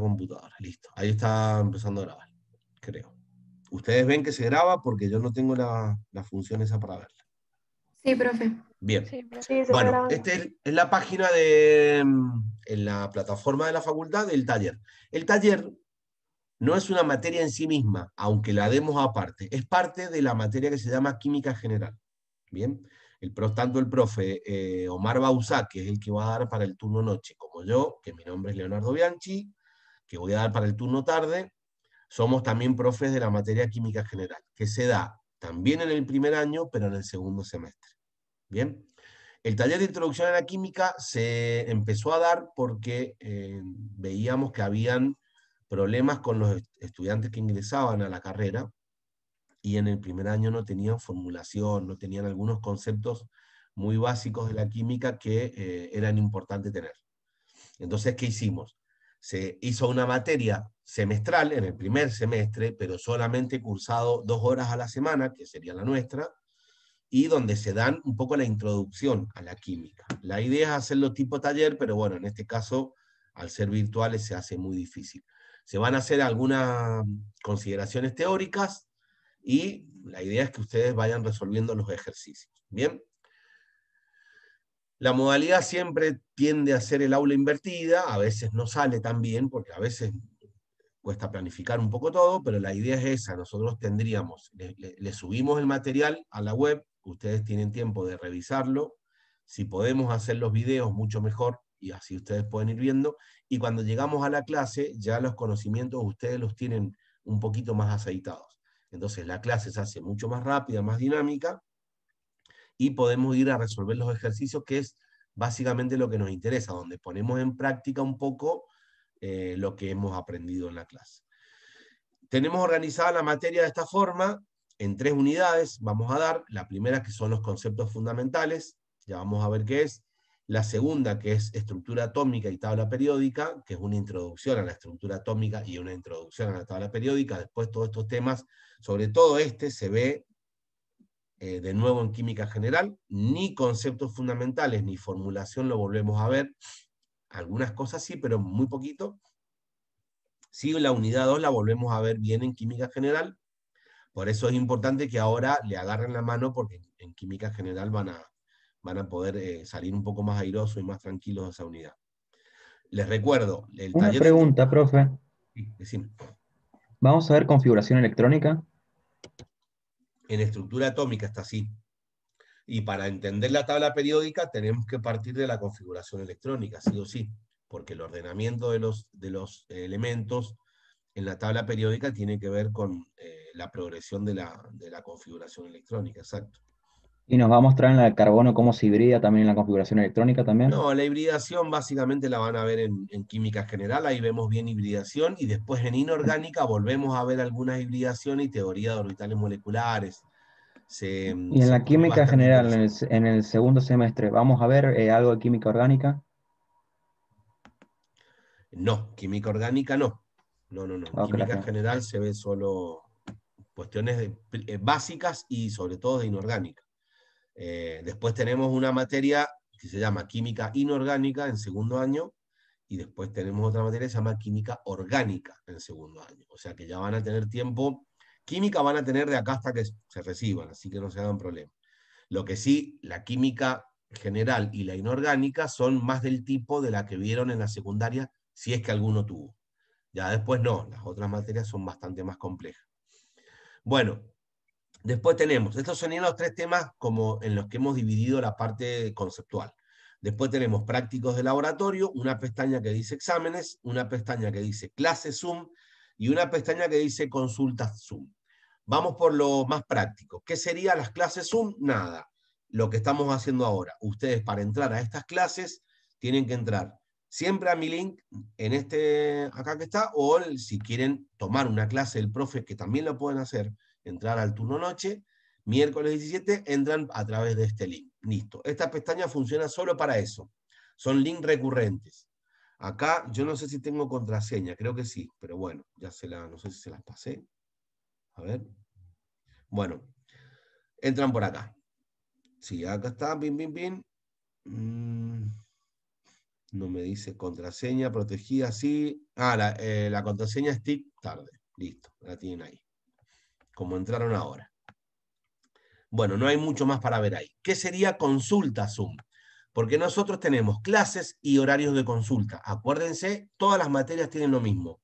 computadora. Listo. Ahí está empezando a grabar, creo. Ustedes ven que se graba porque yo no tengo la, la función esa para verla. Sí, profe. Bien. Sí, bueno, esta es, la página de mm, en la plataforma de la facultad del taller. El taller no es una materia en sí misma, aunque la demos aparte. Es parte de la materia que se llama química general. Bien. El, tanto el profe eh, Omar Bausá, que es el que va a dar para el turno noche, como yo, que mi nombre es Leonardo Bianchi, que voy a dar para el turno tarde, somos también profes de la materia química general, que se da también en el primer año, pero en el segundo semestre. Bien. El taller de introducción a la química se empezó a dar porque eh, veíamos que habían problemas con los estudiantes que ingresaban a la carrera y en el primer año no tenían formulación, no tenían algunos conceptos muy básicos de la química que eh, eran importantes tener. Entonces, ¿qué hicimos? se hizo una materia semestral en el primer semestre, pero solamente cursado dos horas a la semana, que sería la nuestra, y donde se dan un poco la introducción a la química. La idea es hacerlo tipo taller, pero bueno, en este caso, al ser virtuales, se hace muy difícil. Se van a hacer algunas consideraciones teóricas y la idea es que ustedes vayan resolviendo los ejercicios. Bien, la modalidad siempre tiende a ser el aula invertida, a veces no sale tan bien, porque a veces cuesta planificar un poco todo, pero la idea es esa, nosotros tendríamos, le, subimos el material a la web, ustedes tienen tiempo de revisarlo, si podemos hacer los videos mucho mejor, y así ustedes pueden ir viendo, y cuando llegamos a la clase, ya los conocimientos ustedes los tienen un poquito más aceitados. Entonces la clase se hace mucho más rápida, más dinámica, y podemos ir a resolver los ejercicios, que es básicamente lo que nos interesa, donde ponemos en práctica un poco eh, lo que hemos aprendido en la clase. Tenemos organizada la materia de esta forma, en tres unidades vamos a dar, la primera que son los conceptos fundamentales, ya vamos a ver qué es, la segunda que es estructura atómica y tabla periódica, que es una introducción a la estructura atómica y una introducción a la tabla periódica, después todos estos temas, sobre todo este se ve eh, de nuevo en química general, ni conceptos fundamentales ni formulación lo volvemos a ver. Algunas cosas sí, pero muy poquito. Sí, la unidad 2 la volvemos a ver bien en química general. Por eso es importante que ahora le agarren la mano porque en química general van a, van a poder eh, salir un poco más airosos y más tranquilos de esa unidad. Les recuerdo, el Una pregunta, profe. Vamos a ver configuración electrónica en estructura atómica está así. Y para entender la tabla periódica tenemos que partir de la configuración electrónica, sí o sí, porque el ordenamiento de los, de los eh, elementos en la tabla periódica tiene que ver con eh, la progresión de la, de la configuración electrónica, exacto. ¿Y nos va a mostrar en la carbono cómo se hibrida también en la configuración electrónica también? No, la hibridación básicamente la van a ver en, química general, ahí vemos bien hibridación, y después en inorgánica volvemos a ver algunas hibridación y teoría de orbitales moleculares. y en la química general, en el, segundo semestre, ¿vamos a ver eh, algo de química orgánica? No, química orgánica no. No, no, no. química general se ve solo cuestiones eh, básicas y sobre todo de inorgánica. Eh, después tenemos una materia que se llama química inorgánica en segundo año y después tenemos otra materia que se llama química orgánica en segundo año. O sea que ya van a tener tiempo, química van a tener de acá hasta que se reciban, así que no se hagan problemas. Lo que sí, la química general y la inorgánica son más del tipo de la que vieron en la secundaria, si es que alguno tuvo. Ya después no, las otras materias son bastante más complejas. Bueno, Después tenemos, estos son los tres temas como en los que hemos dividido la parte conceptual. Después tenemos prácticos de laboratorio, una pestaña que dice exámenes, una pestaña que dice clases Zoom y una pestaña que dice consultas Zoom. Vamos por lo más práctico. ¿Qué serían las clases Zoom? Nada. Lo que estamos haciendo ahora. Ustedes para entrar a estas clases tienen que entrar siempre a mi link en este acá que está o si quieren tomar una clase del profe que también lo pueden hacer entrar al turno noche, miércoles 17 entran a través de este link. Listo. Esta pestaña funciona solo para eso. Son links recurrentes. Acá yo no sé si tengo contraseña, creo que sí, pero bueno, ya se la, no sé si se las pasé. A ver. Bueno, entran por acá. Sí, acá está, pin, pin, pin. Mm. No me dice contraseña protegida, sí. Ah, la, eh, la contraseña es TIC tarde. Listo, la tienen ahí como entraron ahora. Bueno, no hay mucho más para ver ahí. ¿Qué sería consulta Zoom? Porque nosotros tenemos clases y horarios de consulta. Acuérdense, todas las materias tienen lo mismo.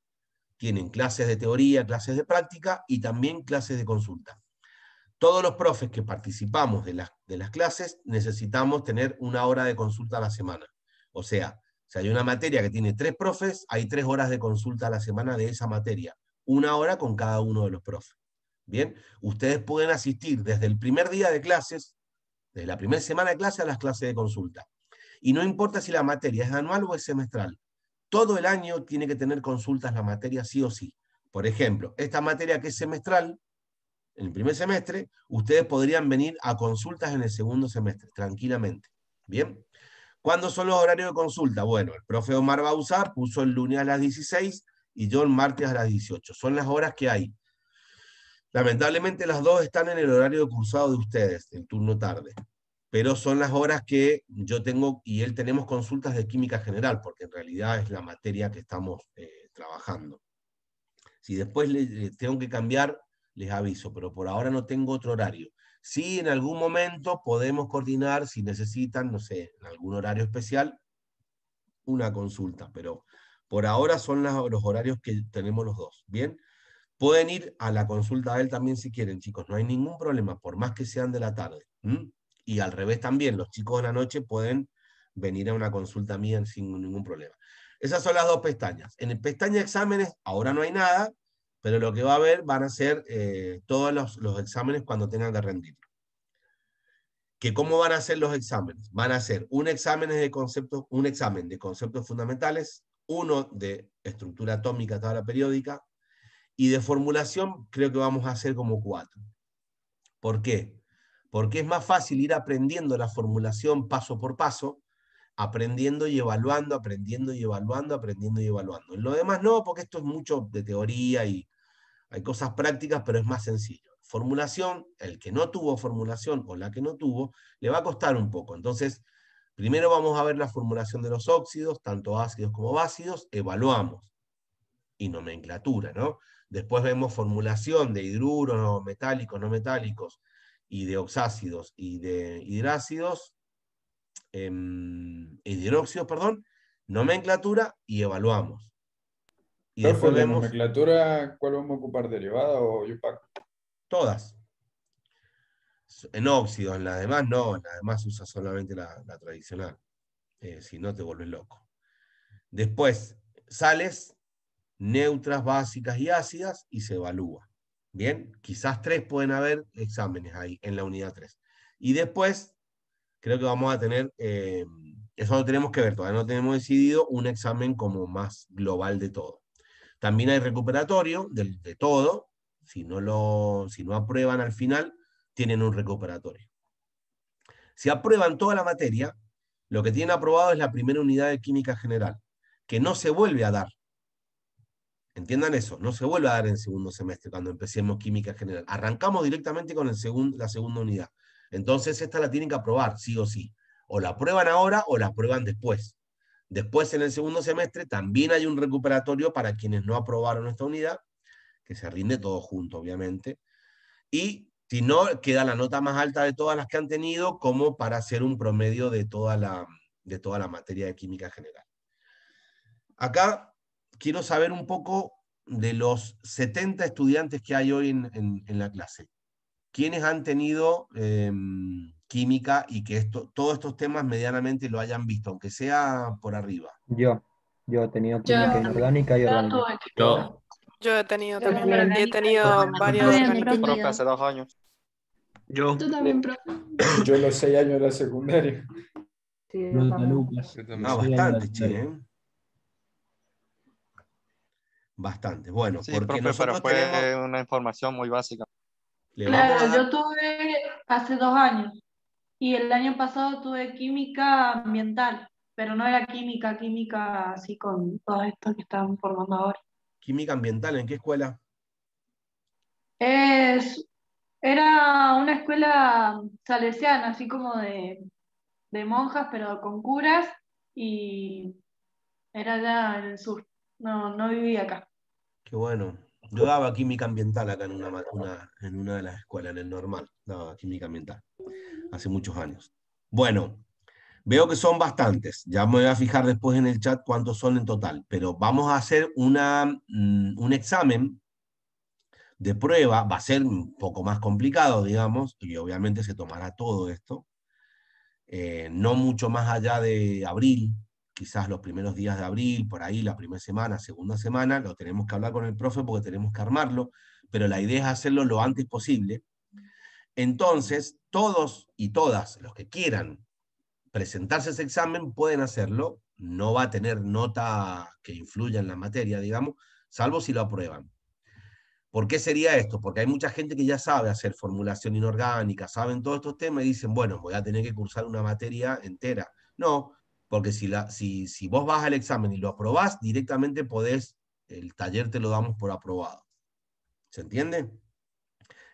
Tienen clases de teoría, clases de práctica y también clases de consulta. Todos los profes que participamos de las, clases necesitamos tener una hora de consulta a la semana. O sea, si hay una materia que tiene tres profes, hay tres horas de consulta a la semana de esa materia. Una hora con cada uno de los profes. Bien, ustedes pueden asistir desde el primer día de clases, desde la primera semana de clases a las clases de consulta. Y no importa si la materia es anual o es semestral. Todo el año tiene que tener consultas la materia sí o sí. Por ejemplo, esta materia que es semestral, en el primer semestre, ustedes podrían venir a consultas en el segundo semestre, tranquilamente. Bien. ¿Cuándo son los horarios de consulta? Bueno, el profe Omar usar, puso el lunes a las 16 y yo el martes a las 18. Son las horas que hay Lamentablemente las dos están en el horario cursado de ustedes, el turno tarde, pero son las horas que yo tengo y él tenemos consultas de química general, porque en realidad es la materia que estamos eh, trabajando. Si después les tengo que cambiar, les aviso, pero por ahora no tengo otro horario. Si en algún momento podemos coordinar, si necesitan, no sé, algún horario especial, una consulta, pero por ahora son los horarios que tenemos los dos. Bien. Pueden ir a la consulta de él también si quieren, chicos, no hay ningún problema, por más que sean de la tarde. Y al revés también, los chicos de la noche pueden venir a una consulta mía sin ningún problema. Esas son las dos pestañas. En el pestaña exámenes, ahora no hay nada, pero lo que va a haber van a ser eh, todos los, exámenes cuando tengan que rendir que cómo van a ser los exámenes. Van a ser un examen de conceptos, un examen de conceptos fundamentales, uno de estructura atómica, tabla periódica, y de formulación creo que vamos a hacer como cuatro. ¿Por qué? Porque es más fácil ir aprendiendo la formulación paso por paso, aprendiendo y evaluando, aprendiendo y evaluando, aprendiendo y evaluando. En lo demás no, porque esto es mucho de teoría y hay cosas prácticas, pero es más sencillo. Formulación, el que no tuvo formulación o la que no tuvo, le va a costar un poco. Entonces, primero vamos a ver la formulación de los óxidos, tanto ácidos como básicos, evaluamos. Y nomenclatura, ¿no? Después vemos formulación de hidruros metálicos, no metálicos, y de oxácidos y de hidrácidos, eh, em, hidróxidos, perdón, nomenclatura y evaluamos. Y después nomenclatura cuál vamos a ocupar? ¿Derivada o IUPAC? Todas. En óxidos, en las demás no, en las demás usa solamente la, tradicional. Eh, si no, te vuelves loco. Después, sales, neutras, básicas y ácidas y se evalúa. Bien, quizás tres pueden haber exámenes ahí en la unidad 3. Y después, creo que vamos a tener, eh, eso lo tenemos que ver, todavía no tenemos decidido un examen como más global de todo. También hay recuperatorio de, todo, si no, lo, si no aprueban al final, tienen un recuperatorio. Si aprueban toda la materia, lo que tienen aprobado es la primera unidad de química general, que no se vuelve a dar Entiendan eso, no se vuelve a dar en segundo semestre cuando empecemos química general. Arrancamos directamente con el segundo la segunda unidad. Entonces, esta la tienen que aprobar, sí o sí. O la aprueban ahora o la aprueban después. Después, en el segundo semestre, también hay un recuperatorio para quienes no aprobaron esta unidad, que se rinde todo junto, obviamente. Y si no, queda la nota más alta de todas las que han tenido como para hacer un promedio de toda la, de toda la materia de química general. Acá quiero saber un poco de los 70 estudiantes que hay hoy en, la clase. ¿Quiénes han tenido em, química y que esto, todos estos temas medianamente lo hayan visto, aunque sea por arriba? Yo, yo he tenido química inorgánica y orgánica. Yo. he tenido yo también, he tenido varios profe hace dos años. Yo. Tú también, profe. Yo los seis años de la secundaria. Sí, Ah, bastante, ¿eh? bastante. Bueno, por porque pero fue una información muy básica. Claro, yo tuve hace dos años y el año pasado tuve química ambiental, pero no era química, química así con todo esto que están formando ahora. ¿Química ambiental en qué escuela? era una escuela salesiana, así como de, monjas, pero con curas, y era allá en el sur. no vivía acá. Qué bueno. Yo daba química ambiental acá en una, en una de las escuelas, en el normal, daba química ambiental, hace muchos años. Bueno, veo que son bastantes, ya me voy a fijar después en el chat cuántos son en total, pero vamos a hacer una, mm, un examen de prueba, va a ser un poco más complicado, digamos, y obviamente se tomará todo esto, eh, no mucho más allá de abril, quizás los primeros días de abril, por ahí la primera semana, segunda semana, lo tenemos que hablar con el profe porque tenemos que armarlo, pero la idea es hacerlo lo antes posible. Entonces, todos y todas los que quieran presentarse ese examen pueden hacerlo, no va a tener nota que influya en la materia, digamos, salvo si lo aprueban. ¿Por qué sería esto? Porque hay mucha gente que ya sabe hacer formulación inorgánica, saben todos estos temas y dicen, bueno, voy a tener que cursar una materia entera. No, porque si, si, vos vas al examen y lo aprobás, directamente podés, el taller te lo damos por aprobado. ¿Se entiende?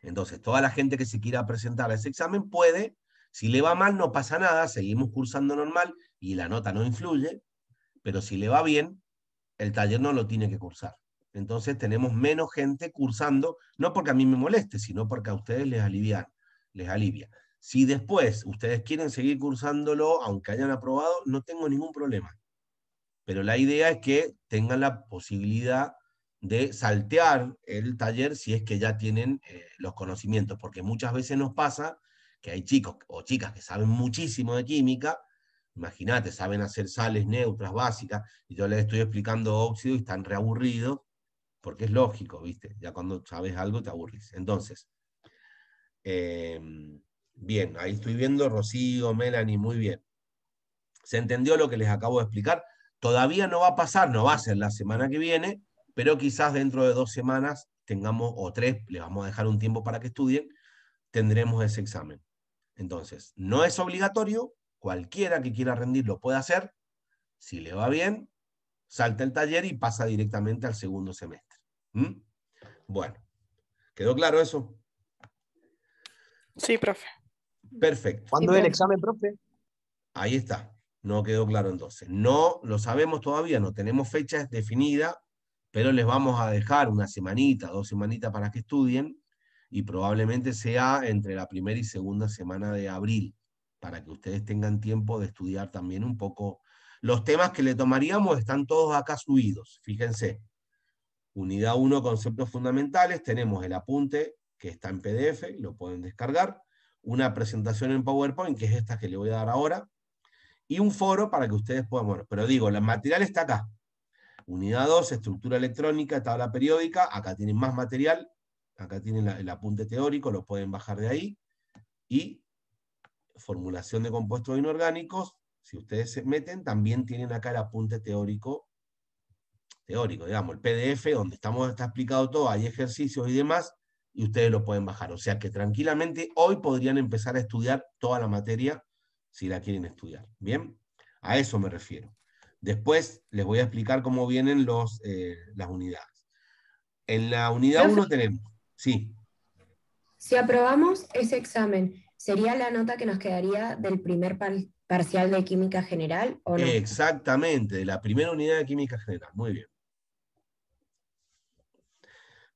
Entonces, toda la gente que se quiera presentar a ese examen puede, si le va mal no pasa nada, seguimos cursando normal y la nota no influye, pero si le va bien, el taller no lo tiene que cursar. Entonces tenemos menos gente cursando, no porque a mí me moleste, sino porque a ustedes les alivia. Les alivia. Si después ustedes quieren seguir cursándolo, aunque hayan aprobado, no tengo ningún problema. Pero la idea es que tengan la posibilidad de saltear el taller si es que ya tienen eh, los conocimientos, porque muchas veces nos pasa que hay chicos o chicas que saben muchísimo de química, imagínate, saben hacer sales neutras, básicas, y yo les estoy explicando óxido y están reaburridos, porque es lógico, ¿viste? Ya cuando sabes algo te aburrís. Entonces, em, Bien, ahí estoy viendo Rocío, Melanie, muy bien. ¿Se entendió lo que les acabo de explicar? Todavía no va a pasar, no va a ser la semana que viene, pero quizás dentro de dos semanas tengamos, o tres, le vamos a dejar un tiempo para que estudien, tendremos ese examen. Entonces, no es obligatorio, cualquiera que quiera rendir lo puede hacer, si le va bien, salta el taller y pasa directamente al segundo semestre. ¿Mm? Bueno, ¿quedó claro eso? Sí, profe. Perfecto. ¿Cuándo es el examen, profe? Ahí está. No quedó claro entonces. No lo sabemos todavía, no tenemos fecha definida pero les vamos a dejar una semanita, dos semanitas para que estudien y probablemente sea entre la primera y segunda semana de abril, para que ustedes tengan tiempo de estudiar también un poco. Los temas que le tomaríamos están todos acá subidos, fíjense. Unidad 1, conceptos fundamentales, tenemos el apunte que está en PDF, lo pueden descargar una presentación en PowerPoint, que es esta que le voy a dar ahora, y un foro para que ustedes puedan, bueno, pero digo, el material está acá. Unidad 2, estructura electrónica, tabla periódica, acá tienen más material, acá tienen el apunte teórico, lo pueden bajar de ahí, y formulación de compuestos inorgánicos, si ustedes se meten, también tienen acá el apunte teórico, teórico, digamos, el PDF, donde estamos, está explicado todo, hay ejercicios y demás, y ustedes lo pueden bajar. O sea que tranquilamente hoy podrían empezar a estudiar toda la materia si la quieren estudiar. Bien, a eso me refiero. Después les voy a explicar cómo vienen los, eh, las unidades. En la unidad 1 tenemos, sí. Si aprobamos ese examen, ¿sería la nota que nos quedaría del primer parcial de química general? ¿o no? Exactamente, de la primera unidad de química general. Muy bien.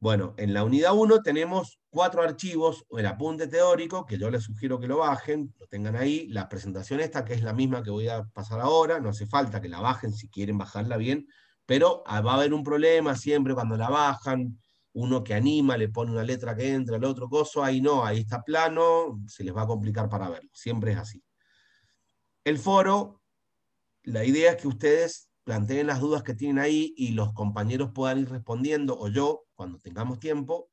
Bueno, en la unidad 1 tenemos cuatro archivos, el apunte teórico, que yo les sugiero que lo bajen, lo tengan ahí, la presentación esta, que es la misma que voy a pasar ahora, no hace falta que la bajen si quieren bajarla bien, pero ah, va a haber un problema siempre cuando la bajan, uno que anima, le pone una letra que entra, el otro coso, ahí no, ahí está plano, se les va a complicar para verlo, siempre es así. El foro, la idea es que ustedes planteen las dudas que tienen ahí y los compañeros puedan ir respondiendo, o yo, cuando tengamos tiempo,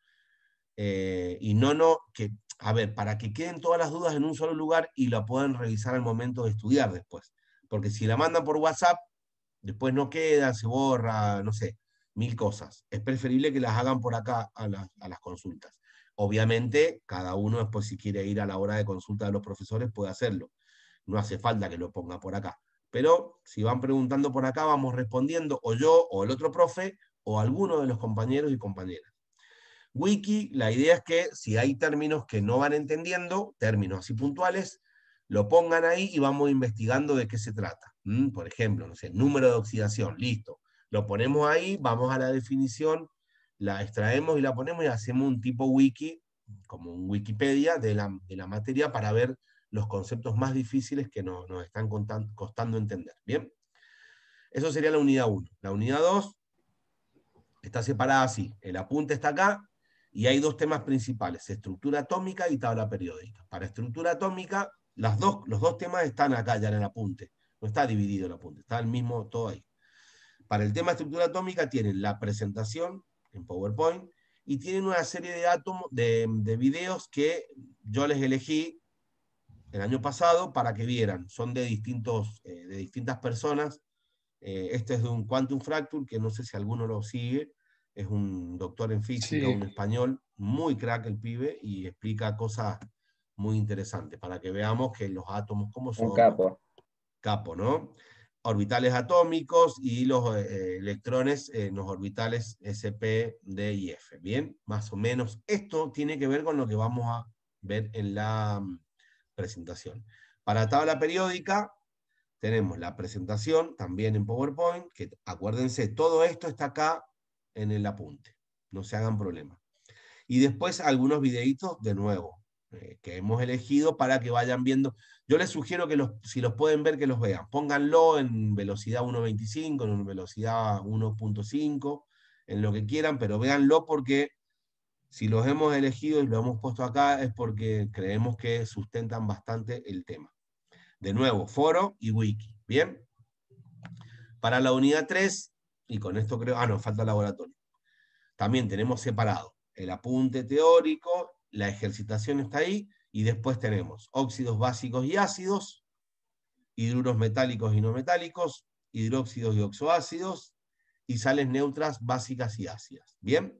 eh, y no, no, que, a ver, para que queden todas las dudas en un solo lugar y la puedan revisar al momento de estudiar después. Porque si la mandan por WhatsApp, después no queda, se borra, no sé, mil cosas. Es preferible que las hagan por acá a las, a las consultas. Obviamente, cada uno después si quiere ir a la hora de consulta de los profesores puede hacerlo. No hace falta que lo ponga por acá. Pero si van preguntando por acá, vamos respondiendo o yo o el otro profe o alguno de los compañeros y compañeras. Wiki, la idea es que si hay términos que no van entendiendo, términos así puntuales, lo pongan ahí y vamos investigando de qué se trata. Por ejemplo, no sé, número de oxidación, listo. Lo ponemos ahí, vamos a la definición, la extraemos y la ponemos y hacemos un tipo wiki, como un Wikipedia de la, de la materia para ver los conceptos más difíciles que nos, están costando entender. Bien, eso sería la unidad 1. La unidad 2 está separada así. El apunte está acá y hay dos temas principales, estructura atómica y tabla periódica. Para estructura atómica, las dos, los dos temas están acá ya en el apunte. No está dividido el apunte, está el mismo todo ahí. Para el tema estructura atómica tienen la presentación en PowerPoint y tienen una serie de, de, de videos que yo les elegí el año pasado para que vieran. Son de, distintos, eh, de distintas personas. Eh, este es de un Quantum Fracture, que no sé si alguno lo sigue. Es un doctor en física, un español, muy crack el pibe y explica cosas muy interesantes para que veamos que los átomos como son. Un capo. Capo, ¿no? Orbitales atómicos y los eh, electrones en los orbitales SP, D y F. Bien, más o menos. Esto tiene que ver con lo que vamos a ver en la presentación. Para tabla periódica tenemos la presentación también en PowerPoint, que acuérdense, todo esto está acá en el apunte, no se hagan problemas. Y después algunos videitos de nuevo, eh, que hemos elegido para que vayan viendo. Yo les sugiero que los, si los pueden ver, que los vean. Pónganlo en velocidad 1.25, en velocidad 1.5, en lo que quieran, pero véanlo porque si los hemos elegido y lo hemos puesto acá es porque creemos que sustentan bastante el tema. De nuevo, foro y wiki. Bien. Para la unidad 3, y con esto creo, ah, no, falta laboratorio. También tenemos separado el apunte teórico, la ejercitación está ahí, y después tenemos óxidos básicos y ácidos, hidruros metálicos y no metálicos, hidróxidos y oxoácidos, y sales neutras básicas y ácidas. Bien.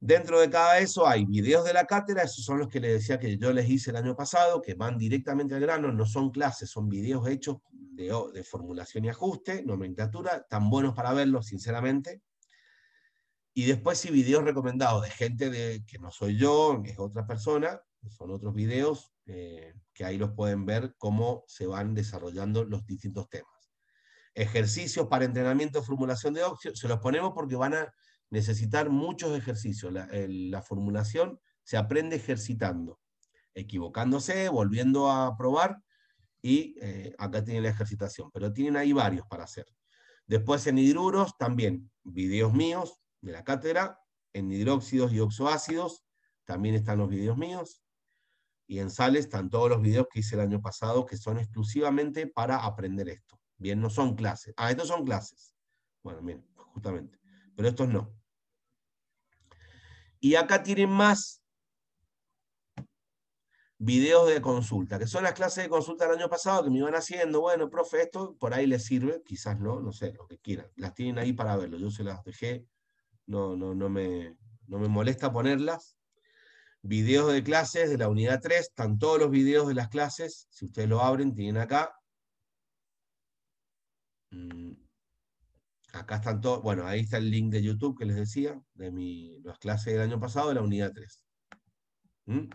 Dentro de cada eso hay videos de la cátedra, esos son los que les decía que yo les hice el año pasado, que van directamente al grano, no son clases, son videos hechos de, formulación y ajuste, nomenclatura, tan buenos para verlos, sinceramente. Y después sí videos recomendados de gente de, que no soy yo, es otra persona, son otros videos, eh, que ahí los pueden ver cómo se van desarrollando los distintos temas. Ejercicios para entrenamiento, formulación de óxido, se los ponemos porque van a necesitar muchos ejercicios. La, formulación se aprende ejercitando, equivocándose, volviendo a probar y eh, acá tienen la ejercitación, pero tienen ahí varios para hacer. Después en hidruros también, videos míos de la cátedra, en hidróxidos y oxoácidos también están los videos míos, y en sales están todos los videos que hice el año pasado que son exclusivamente para aprender esto. Bien, no son clases. Ah, estos son clases. Bueno, miren, justamente pero estos no. Y acá tienen más videos de consulta, que son las clases de consulta del año pasado que me iban haciendo, bueno, profe, esto por ahí les sirve, quizás no, no sé, lo que quieran. Las tienen ahí para verlo, yo se las dejé, no, no, no, me, no me molesta ponerlas. Videos de clases de la unidad 3, están todos los videos de las clases, si ustedes lo abren, tienen acá. Mm, Acá están todos, bueno, ahí está el link de YouTube que les decía, de mi, las clases del año pasado, de la unidad 3. ¿Mm?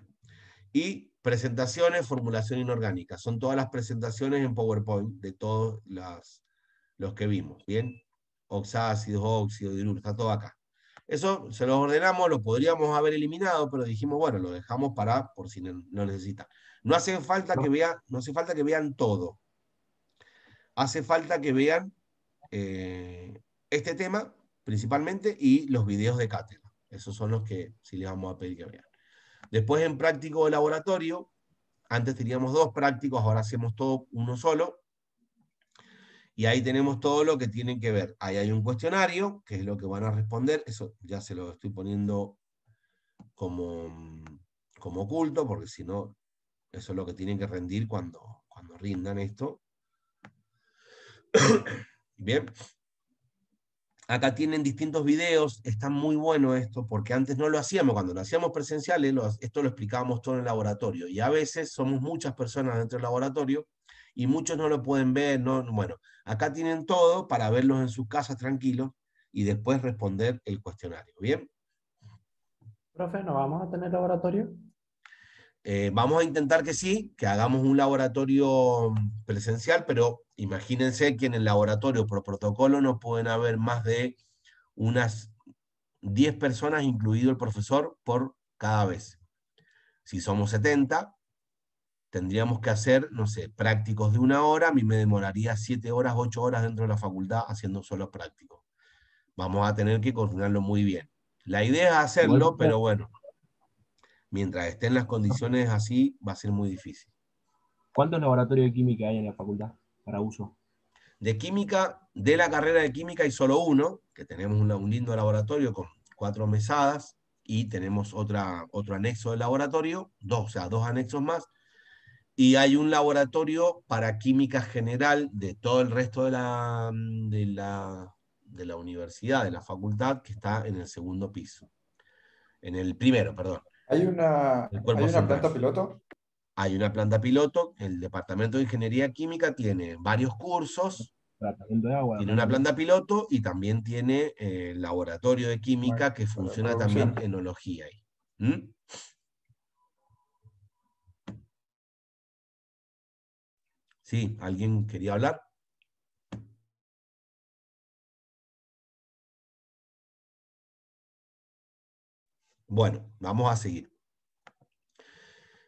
Y presentaciones, formulación inorgánica. Son todas las presentaciones en PowerPoint de todos los que vimos, ¿bien? Oxácidos, óxido, diluro, está todo acá. Eso se lo ordenamos, lo podríamos haber eliminado, pero dijimos, bueno, lo dejamos para por si no, necesitan. No hace falta que no hace falta que vean todo. Hace falta que vean eh, este tema principalmente y los videos de cátedra. Esos son los que sí les vamos a pedir que vean. Después en práctico de laboratorio, antes teníamos dos prácticos, ahora hacemos todo uno solo. Y ahí tenemos todo lo que tienen que ver. Ahí hay un cuestionario, que es lo que van a responder. Eso ya se lo estoy poniendo como, como oculto, porque si no, eso es lo que tienen que rendir cuando, cuando rindan esto. Bien. Acá tienen distintos videos, está muy bueno esto, porque antes no lo hacíamos, cuando lo hacíamos presenciales, esto lo explicábamos todo en el laboratorio, y a veces somos muchas personas dentro del laboratorio, y muchos no lo pueden ver, no, bueno, acá tienen todo para verlos en sus casas tranquilos, y después responder el cuestionario, ¿bien? Profe, ¿no vamos a tener laboratorio? Eh, vamos a intentar que sí, que hagamos un laboratorio presencial, pero imagínense que en el laboratorio por protocolo no pueden haber más de unas 10 personas, incluido el profesor, por cada vez. Si somos 70, tendríamos que hacer, no sé, prácticos de una hora, a mí me demoraría 7 horas, 8 horas dentro de la facultad haciendo solo prácticos. Vamos a tener que coordinarlo muy bien. La idea es hacerlo, pero bueno, mientras estén las condiciones así, va a ser muy difícil. ¿Cuántos laboratorios de química hay en la facultad? para uso. De química, de la carrera de química hay solo uno, que tenemos un lindo laboratorio con cuatro mesadas y tenemos otra, otro anexo de laboratorio, dos, o sea, dos anexos más, y hay un laboratorio para química general de todo el resto de la, de la, de la universidad, de la facultad, que está en el segundo piso. En el primero, perdón. ¿Hay una, ¿hay una planta piloto? Hay una planta piloto, el Departamento de Ingeniería Química tiene varios cursos, Tiene una planta piloto y también tiene el eh, laboratorio de química que funciona también enología ahí. ¿Mm? Sí, ¿alguien quería hablar? Bueno, vamos a seguir.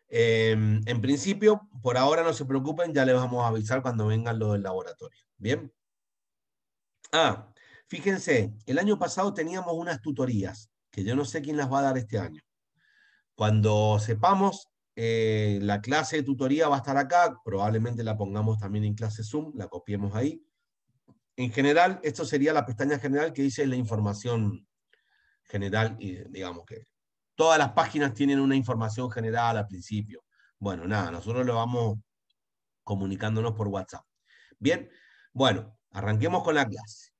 Em, en principio, por ahora no se preocupen, ya les vamos a avisar cuando vengan los del laboratorio. Bien. Ah, fíjense, el año pasado teníamos unas tutorías, que yo no sé quién las va a dar este año. Cuando sepamos, eh, la clase de tutoría va a estar acá, probablemente la pongamos también en clase Zoom, la copiemos ahí. En general, esto sería la pestaña general que dice la información general, y digamos que todas las páginas tienen una información general al principio. Bueno, nada, nosotros lo vamos comunicándonos por WhatsApp. Bien, bueno, arranquemos con la clase.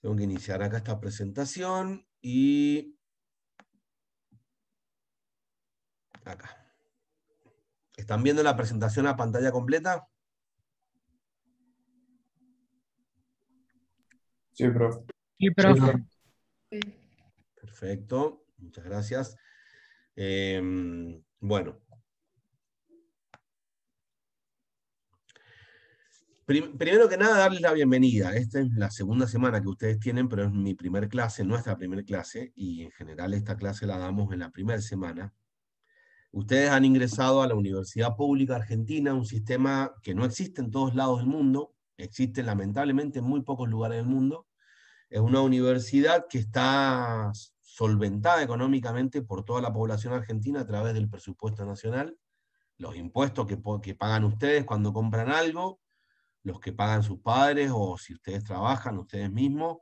Tengo que iniciar acá esta presentación y acá. ¿Están viendo la presentación a pantalla completa? Sí, profe. Sí, profe. Perfecto, muchas gracias. Em, bueno. Primero que nada, darles la bienvenida. Esta es la segunda semana que ustedes tienen, pero es mi primer clase, nuestra primera clase, y en general esta clase la damos en la primera semana. Ustedes han ingresado a la Universidad Pública Argentina, un sistema que no existe en todos lados del mundo, existe lamentablemente en muy pocos lugares del mundo, es una universidad que está solventada económicamente por toda la población argentina a través del presupuesto nacional, los impuestos que, pagan ustedes cuando compran algo, los que pagan sus padres o si ustedes trabajan ustedes mismos,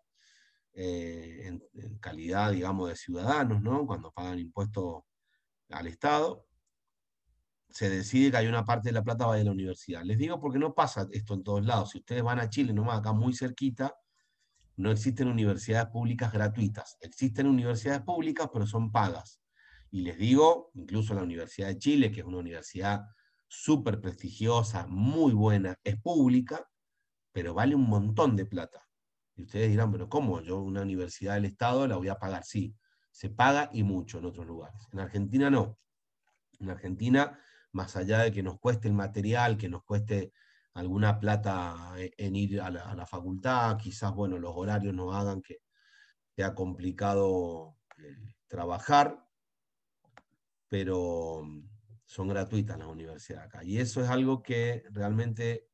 eh, en, calidad, digamos, de ciudadanos, ¿no? Cuando pagan impuestos al Estado, se decide que hay una parte de la plata va de la universidad. Les digo porque no pasa esto en todos lados. Si ustedes van a Chile, nomás acá muy cerquita, no existen universidades públicas gratuitas. Existen universidades públicas, pero son pagas. Y les digo, incluso la Universidad de Chile, que es una universidad súper prestigiosa, muy buena, es pública, pero vale un montón de plata. Y ustedes dirán, pero ¿cómo? Yo una universidad del Estado la voy a pagar. Sí, se paga y mucho en otros lugares. En Argentina no. En Argentina, más allá de que nos cueste el material, que nos cueste alguna plata e, en ir a la, facultad, quizás, bueno, los horarios no hagan que sea complicado eh, trabajar, pero mm, son gratuitas las universidades acá. Y eso es algo que realmente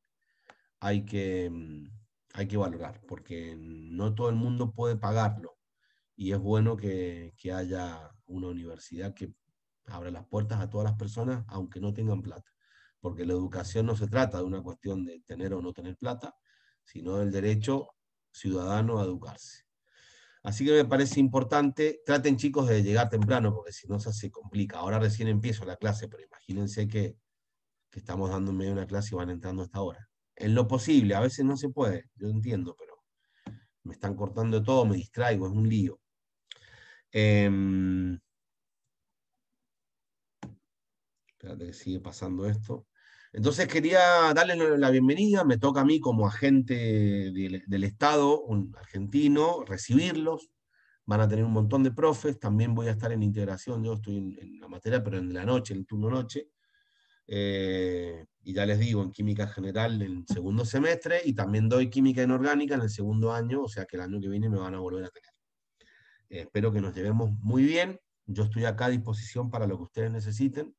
hay que, mm, hay que valorar, porque no todo el mundo puede pagarlo. Y es bueno que haya una universidad que abra las puertas a todas las personas, aunque no tengan plata porque la educación no se trata de una cuestión de tener o no tener plata, sino del derecho ciudadano a educarse. Así que me parece importante, traten chicos de llegar temprano, porque si no se complica. Ahora recién empiezo la clase, pero imagínense que, estamos dando en medio de una clase y van entrando hasta ahora. Es lo posible, a veces no se puede, yo entiendo, pero me están cortando todo, me distraigo, es un lío. Em, espérate que sigue pasando esto. Entonces quería darles la bienvenida, me toca a mí como agente del, Estado, un argentino, recibirlos. Van a tener un montón de profes, también voy a estar en integración, yo estoy en, la materia, pero en la noche, en el turno noche. Eh, y ya les digo, en química general en segundo semestre y también doy química inorgánica en el segundo año, o sea que el año que viene me van a volver a tener. Eh, espero que nos llevemos muy bien, yo estoy acá a disposición para lo que ustedes necesiten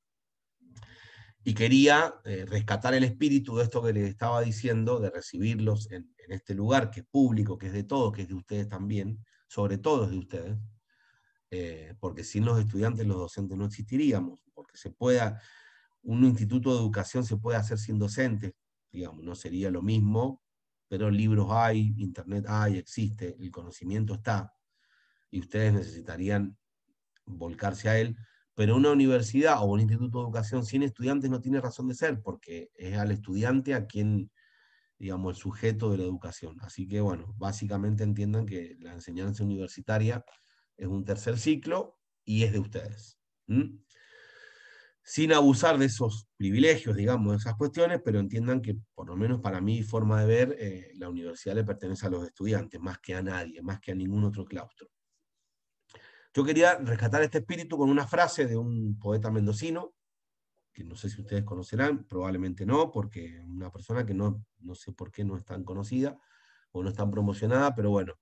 y quería eh, rescatar el espíritu de esto que les estaba diciendo, de recibirlos en, este lugar que es público, que es de todo que es de ustedes también, sobre todo es de ustedes, eh, porque sin los estudiantes, los docentes no existiríamos, porque se pueda, un instituto de educación se puede hacer sin docentes, digamos, no sería lo mismo, pero libros hay, internet hay, existe, el conocimiento está, y ustedes necesitarían volcarse a él pero una universidad o un instituto de educación sin estudiantes no tiene razón de ser, porque es al estudiante a quien, digamos, el sujeto de la educación. Así que, bueno, básicamente entiendan que la enseñanza universitaria es un tercer ciclo y es de ustedes. Sin abusar de esos privilegios, digamos, de esas cuestiones, pero entiendan que, por lo menos para mi forma de ver, eh, la universidad le pertenece a los estudiantes, más que a nadie, más que a ningún otro claustro. Yo quería rescatar este espíritu con una frase de un poeta mendocino, que no sé si ustedes conocerán, probablemente no, porque una persona que no, no sé por qué no es tan conocida o no es tan promocionada, pero bueno.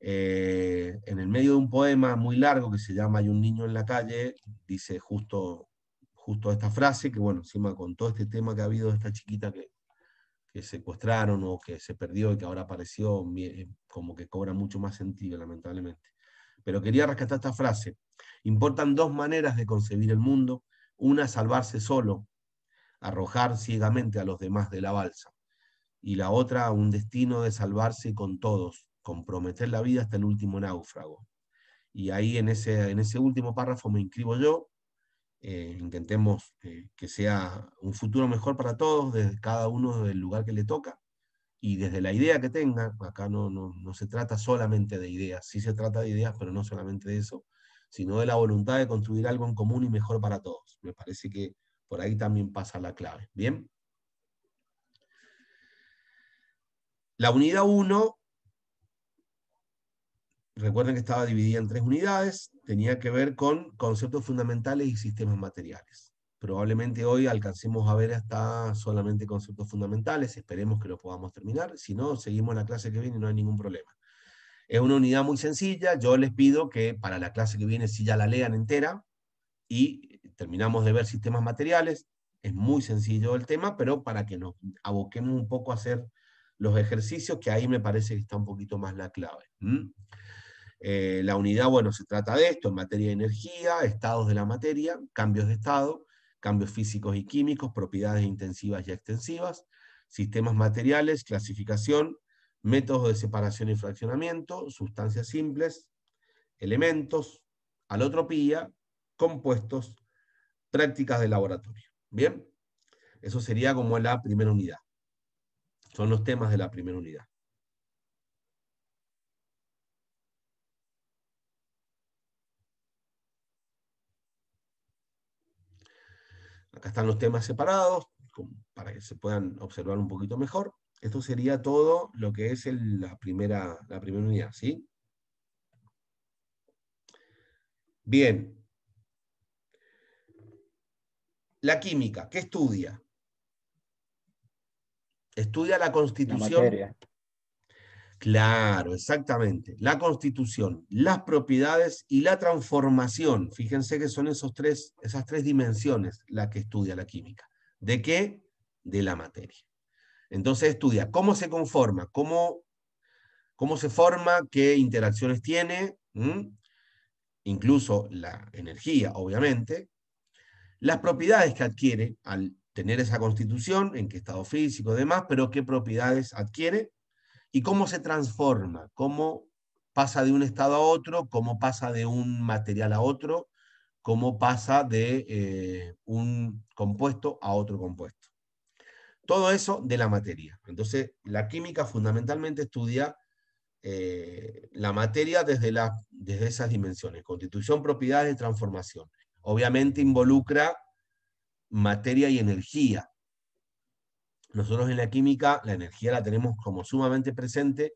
Eh, en el medio de un poema muy largo que se llama Hay un niño en la calle, dice justo, justo esta frase, que bueno, encima con todo este tema que ha habido de esta chiquita que secuestraron o que se perdió y que ahora apareció, como que cobra mucho más sentido, lamentablemente pero quería rescatar esta frase. Importan dos maneras de concebir el mundo. Una, salvarse solo, arrojar ciegamente a los demás de la balsa. Y la otra, un destino de salvarse con todos, comprometer la vida hasta el último náufrago. Y ahí en ese, en ese último párrafo me inscribo yo. Eh, intentemos eh, que sea un futuro mejor para todos, desde cada uno del lugar que le toca y desde la idea que tengan, acá no, no, se trata solamente de ideas, sí se trata de ideas, pero no solamente de eso, sino de la voluntad de construir algo en común y mejor para todos. Me parece que por ahí también pasa la clave. Bien. La unidad 1, recuerden que estaba dividida en tres unidades, tenía que ver con conceptos fundamentales y sistemas materiales. Probablemente hoy alcancemos a ver hasta solamente conceptos fundamentales, esperemos que lo podamos terminar, si no, seguimos la clase que viene y no hay ningún problema. Es una unidad muy sencilla, yo les pido que para la clase que viene si ya la lean entera y terminamos de ver sistemas materiales, es muy sencillo el tema, pero para que nos aboquemos un poco a hacer los ejercicios, que ahí me parece que está un poquito más la clave. Eh, la unidad, bueno, se trata de esto, en materia de energía, estados de la materia, cambios de estado, cambios físicos y químicos, propiedades intensivas y extensivas, sistemas materiales, clasificación, métodos de separación y fraccionamiento, sustancias simples, elementos, alotropía, compuestos, prácticas de laboratorio. Bien, eso sería como la primera unidad. Son los temas de la primera unidad. Acá están los temas separados para que se puedan observar un poquito mejor. Esto sería todo lo que es la, primera, la primera unidad, ¿sí? Bien. La química, ¿qué estudia? Estudia la constitución. Claro, exactamente. La constitución, las propiedades y la transformación. Fíjense que son esos tres, esas tres dimensiones las que estudia la química. ¿De qué? De la materia. Entonces estudia cómo se conforma, cómo, se forma, qué interacciones tiene, incluso la energía, obviamente, las propiedades que adquiere al tener esa constitución, en qué estado físico, demás, pero qué propiedades adquiere y cómo se transforma, cómo pasa de un estado a otro, cómo pasa de un material a otro, cómo pasa de eh, un compuesto a otro compuesto. Todo eso de la materia. Entonces, la química fundamentalmente estudia eh, la materia desde, desde esas dimensiones, constitución, propiedades, transformación. Obviamente involucra materia y energía, nosotros en la química la energía la tenemos como sumamente presente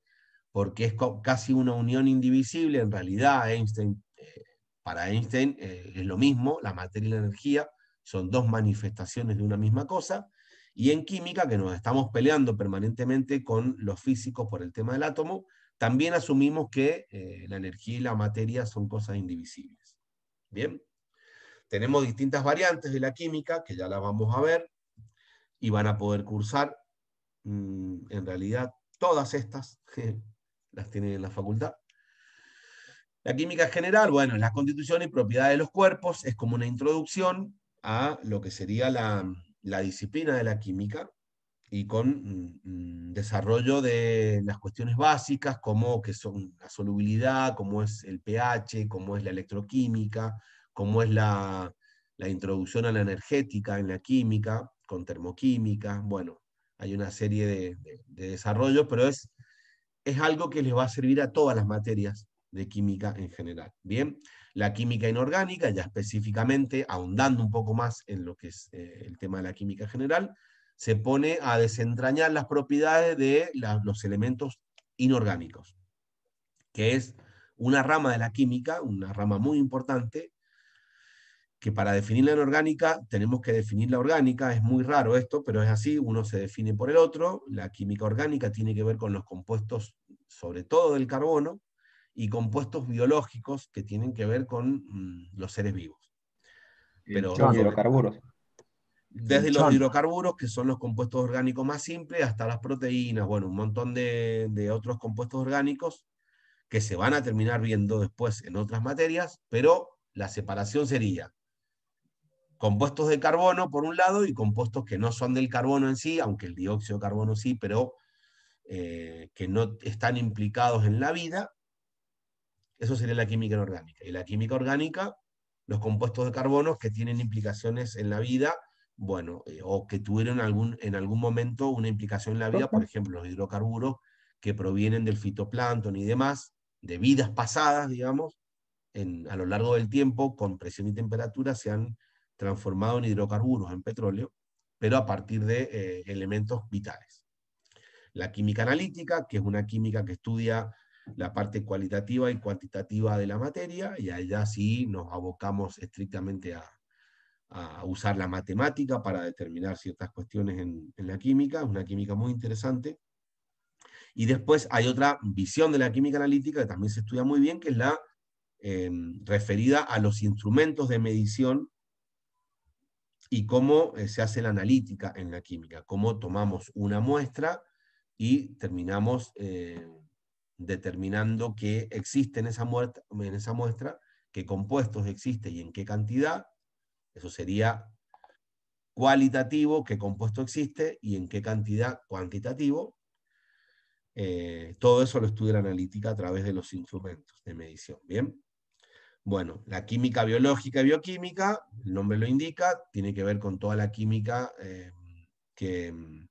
porque es casi una unión indivisible. En realidad, Einstein, eh, para Einstein eh, es lo mismo, la materia y la energía son dos manifestaciones de una misma cosa. Y en química, que nos estamos peleando permanentemente con los físicos por el tema del átomo, también asumimos que eh, la energía y la materia son cosas indivisibles. Bien, tenemos distintas variantes de la química, que ya la vamos a ver, y van a poder cursar, mm, en realidad, todas estas, que las tienen en la facultad. La química general, bueno, la constitución y propiedad de los cuerpos, es como una introducción a lo que sería la, disciplina de la química y con mm, mm, desarrollo de las cuestiones básicas, como que son la solubilidad, cómo es el pH, cómo es la electroquímica, cómo es la, la introducción a la energética en la química, con termoquímica, bueno, hay una serie de, desarrollos, pero es, es algo que les va a servir a todas las materias de química en general. Bien, la química inorgánica, ya específicamente, ahondando un poco más en lo que es eh, el tema de la química general, se pone a desentrañar las propiedades de los elementos inorgánicos, que es una rama de la química, una rama muy importante, que para definir la inorgánica tenemos que definir la orgánica, es muy raro esto, pero es así, uno se define por el otro, la química orgánica tiene que ver con los compuestos, sobre todo del carbono, y compuestos biológicos que tienen que ver con mm, los seres vivos. Pero, los hidrocarburos. Desde los hidrocarburos, que son los compuestos orgánicos más simples, hasta las proteínas, bueno, un montón de otros compuestos orgánicos que se van a terminar viendo después en otras materias, pero la separación sería compuestos de carbono por un lado y compuestos que no son del carbono en sí, aunque el dióxido de carbono sí, pero eh, que no están implicados en la vida. Eso sería la química inorgánica. Y la química orgánica, los compuestos de carbono que tienen implicaciones en la vida, bueno, eh, o que tuvieron algún, en algún momento una implicación en la vida, por ejemplo, los hidrocarburos que provienen del fitoplancton y demás, de vidas pasadas, digamos, en, a lo largo del tiempo, con presión y temperatura, se han transformado en hidrocarburos, en petróleo, pero a partir de eh, elementos vitales. La química analítica, que es una química que estudia la parte cualitativa y cuantitativa de la materia, y allá sí nos abocamos estrictamente a, usar la matemática para determinar ciertas cuestiones en, la química, es una química muy interesante. Y después hay otra visión de la química analítica que también se estudia muy bien, que es la em, referida a los instrumentos de medición y cómo eh, se hace la analítica en la química, cómo tomamos una muestra y terminamos eh, determinando que existe en esa, en esa muestra, qué compuestos existe y en qué cantidad. Eso sería cualitativo, qué compuesto existe y en qué cantidad cuantitativo. Eh, todo eso lo estudia la analítica a través de los instrumentos de medición. Bien. Bueno, la química biológica y bioquímica, el nombre lo indica, tiene que ver con toda la química eh, mm,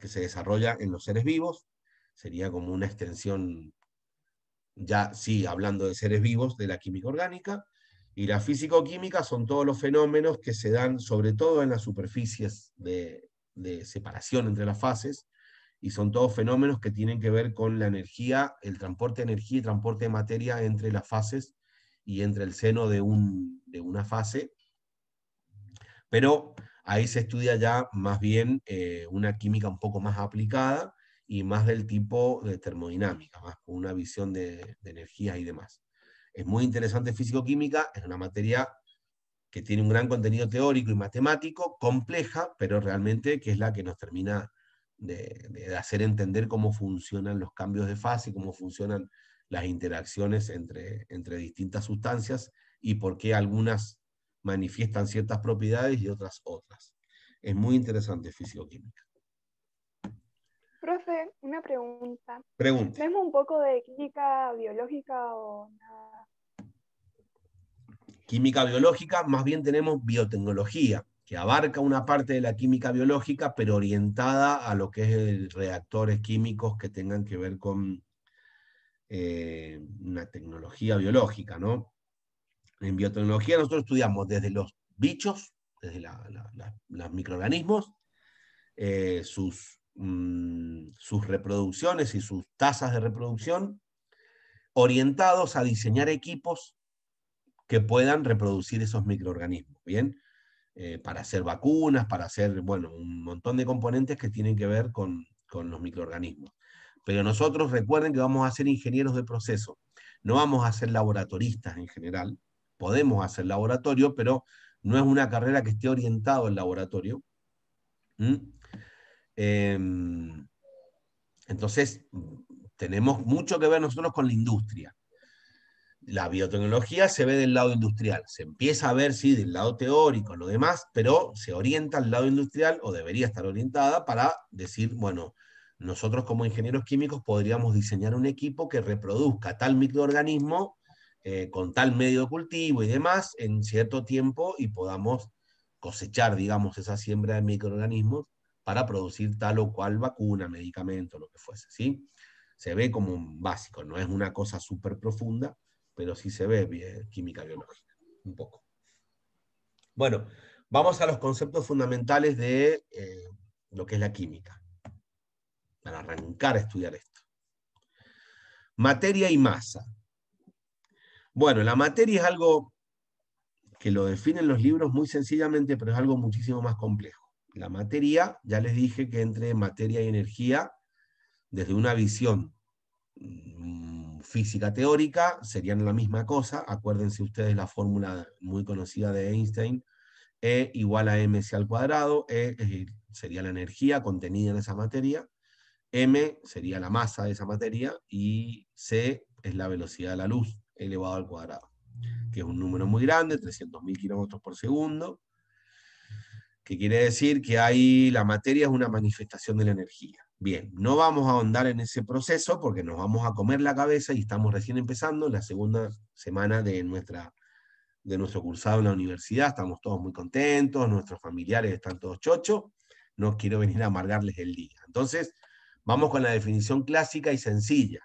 que, se desarrolla en los seres vivos. Sería como una extensión, ya sí, hablando de seres vivos, de la química orgánica. Y la físico-química son todos los fenómenos que se dan, sobre todo en las superficies de, de separación entre las fases, y son todos fenómenos que tienen que ver con la energía, el transporte de energía y transporte de materia entre las fases y entre el seno de, una fase, pero ahí se estudia ya más bien eh, una química un poco más aplicada y más del tipo de termodinámica, más con una visión de, energías y demás. Es muy interesante físico-química, es una materia que tiene un gran contenido teórico y matemático, compleja, pero realmente que es la que nos termina de, de hacer entender cómo funcionan los cambios de fase, cómo funcionan las interacciones entre, entre distintas sustancias y por qué algunas manifiestan ciertas propiedades y otras otras. Es muy interesante fisioquímica. Profe, una pregunta. Pregunta. un poco de química biológica o nada? Química biológica, más bien tenemos biotecnología, que abarca una parte de la química biológica, pero orientada a lo que es el reactores químicos que tengan que ver con eh, una tecnología biológica, ¿no? En biotecnología nosotros estudiamos desde los bichos, desde los microorganismos, eh, sus, mm, sus reproducciones y sus tasas de reproducción, orientados a diseñar equipos que puedan reproducir esos microorganismos, ¿bien? Eh, para hacer vacunas, para hacer, bueno, un montón de componentes que tienen que ver con los microorganismos. Pero nosotros recuerden que vamos a ser ingenieros de proceso, no vamos a ser laboratoristas en general. Podemos hacer laboratorio, pero no es una carrera que esté orientada al laboratorio. ¿Mm? Em, entonces, tenemos mucho que ver nosotros con la industria. La biotecnología se ve del lado industrial, se empieza a ver, sí, del lado teórico, lo demás, pero se orienta al lado industrial o debería estar orientada para decir, bueno, nosotros como ingenieros químicos podríamos diseñar un equipo que reproduzca tal microorganismo eh, con tal medio de cultivo y demás en cierto tiempo y podamos cosechar, digamos, esa siembra de microorganismos para producir tal o cual vacuna, medicamento, lo que fuese, ¿sí? Se ve como básico, no es una cosa súper profunda, pero sí se ve bien, química biológica, un poco. Bueno, vamos a los conceptos fundamentales de eh, lo que es la química para arrancar a estudiar esto. Materia y masa. Bueno, la materia es algo que lo definen los libros muy sencillamente, pero es algo muchísimo más complejo. La materia, ya les dije que entre materia y energía, desde una visión mm, física teórica, serían la misma cosa. Acuérdense ustedes la fórmula muy conocida de Einstein, E igual a mc al cuadrado, E sería la energía contenida en esa materia, m sería la masa de esa materia y c es la velocidad de la luz elevado al cuadrado, que es un número muy grande, 300.000 kilómetros por segundo, que quiere decir que ahí la materia es una manifestación de la energía. Bien, no vamos a ahondar en ese proceso porque nos vamos a comer la cabeza y estamos recién empezando la segunda semana de, nuestra, de nuestro cursado en la universidad. Estamos todos muy contentos, nuestros familiares están todos chochos. No quiero venir a amargarles el día. Entonces, Vamos con la definición clásica y sencilla.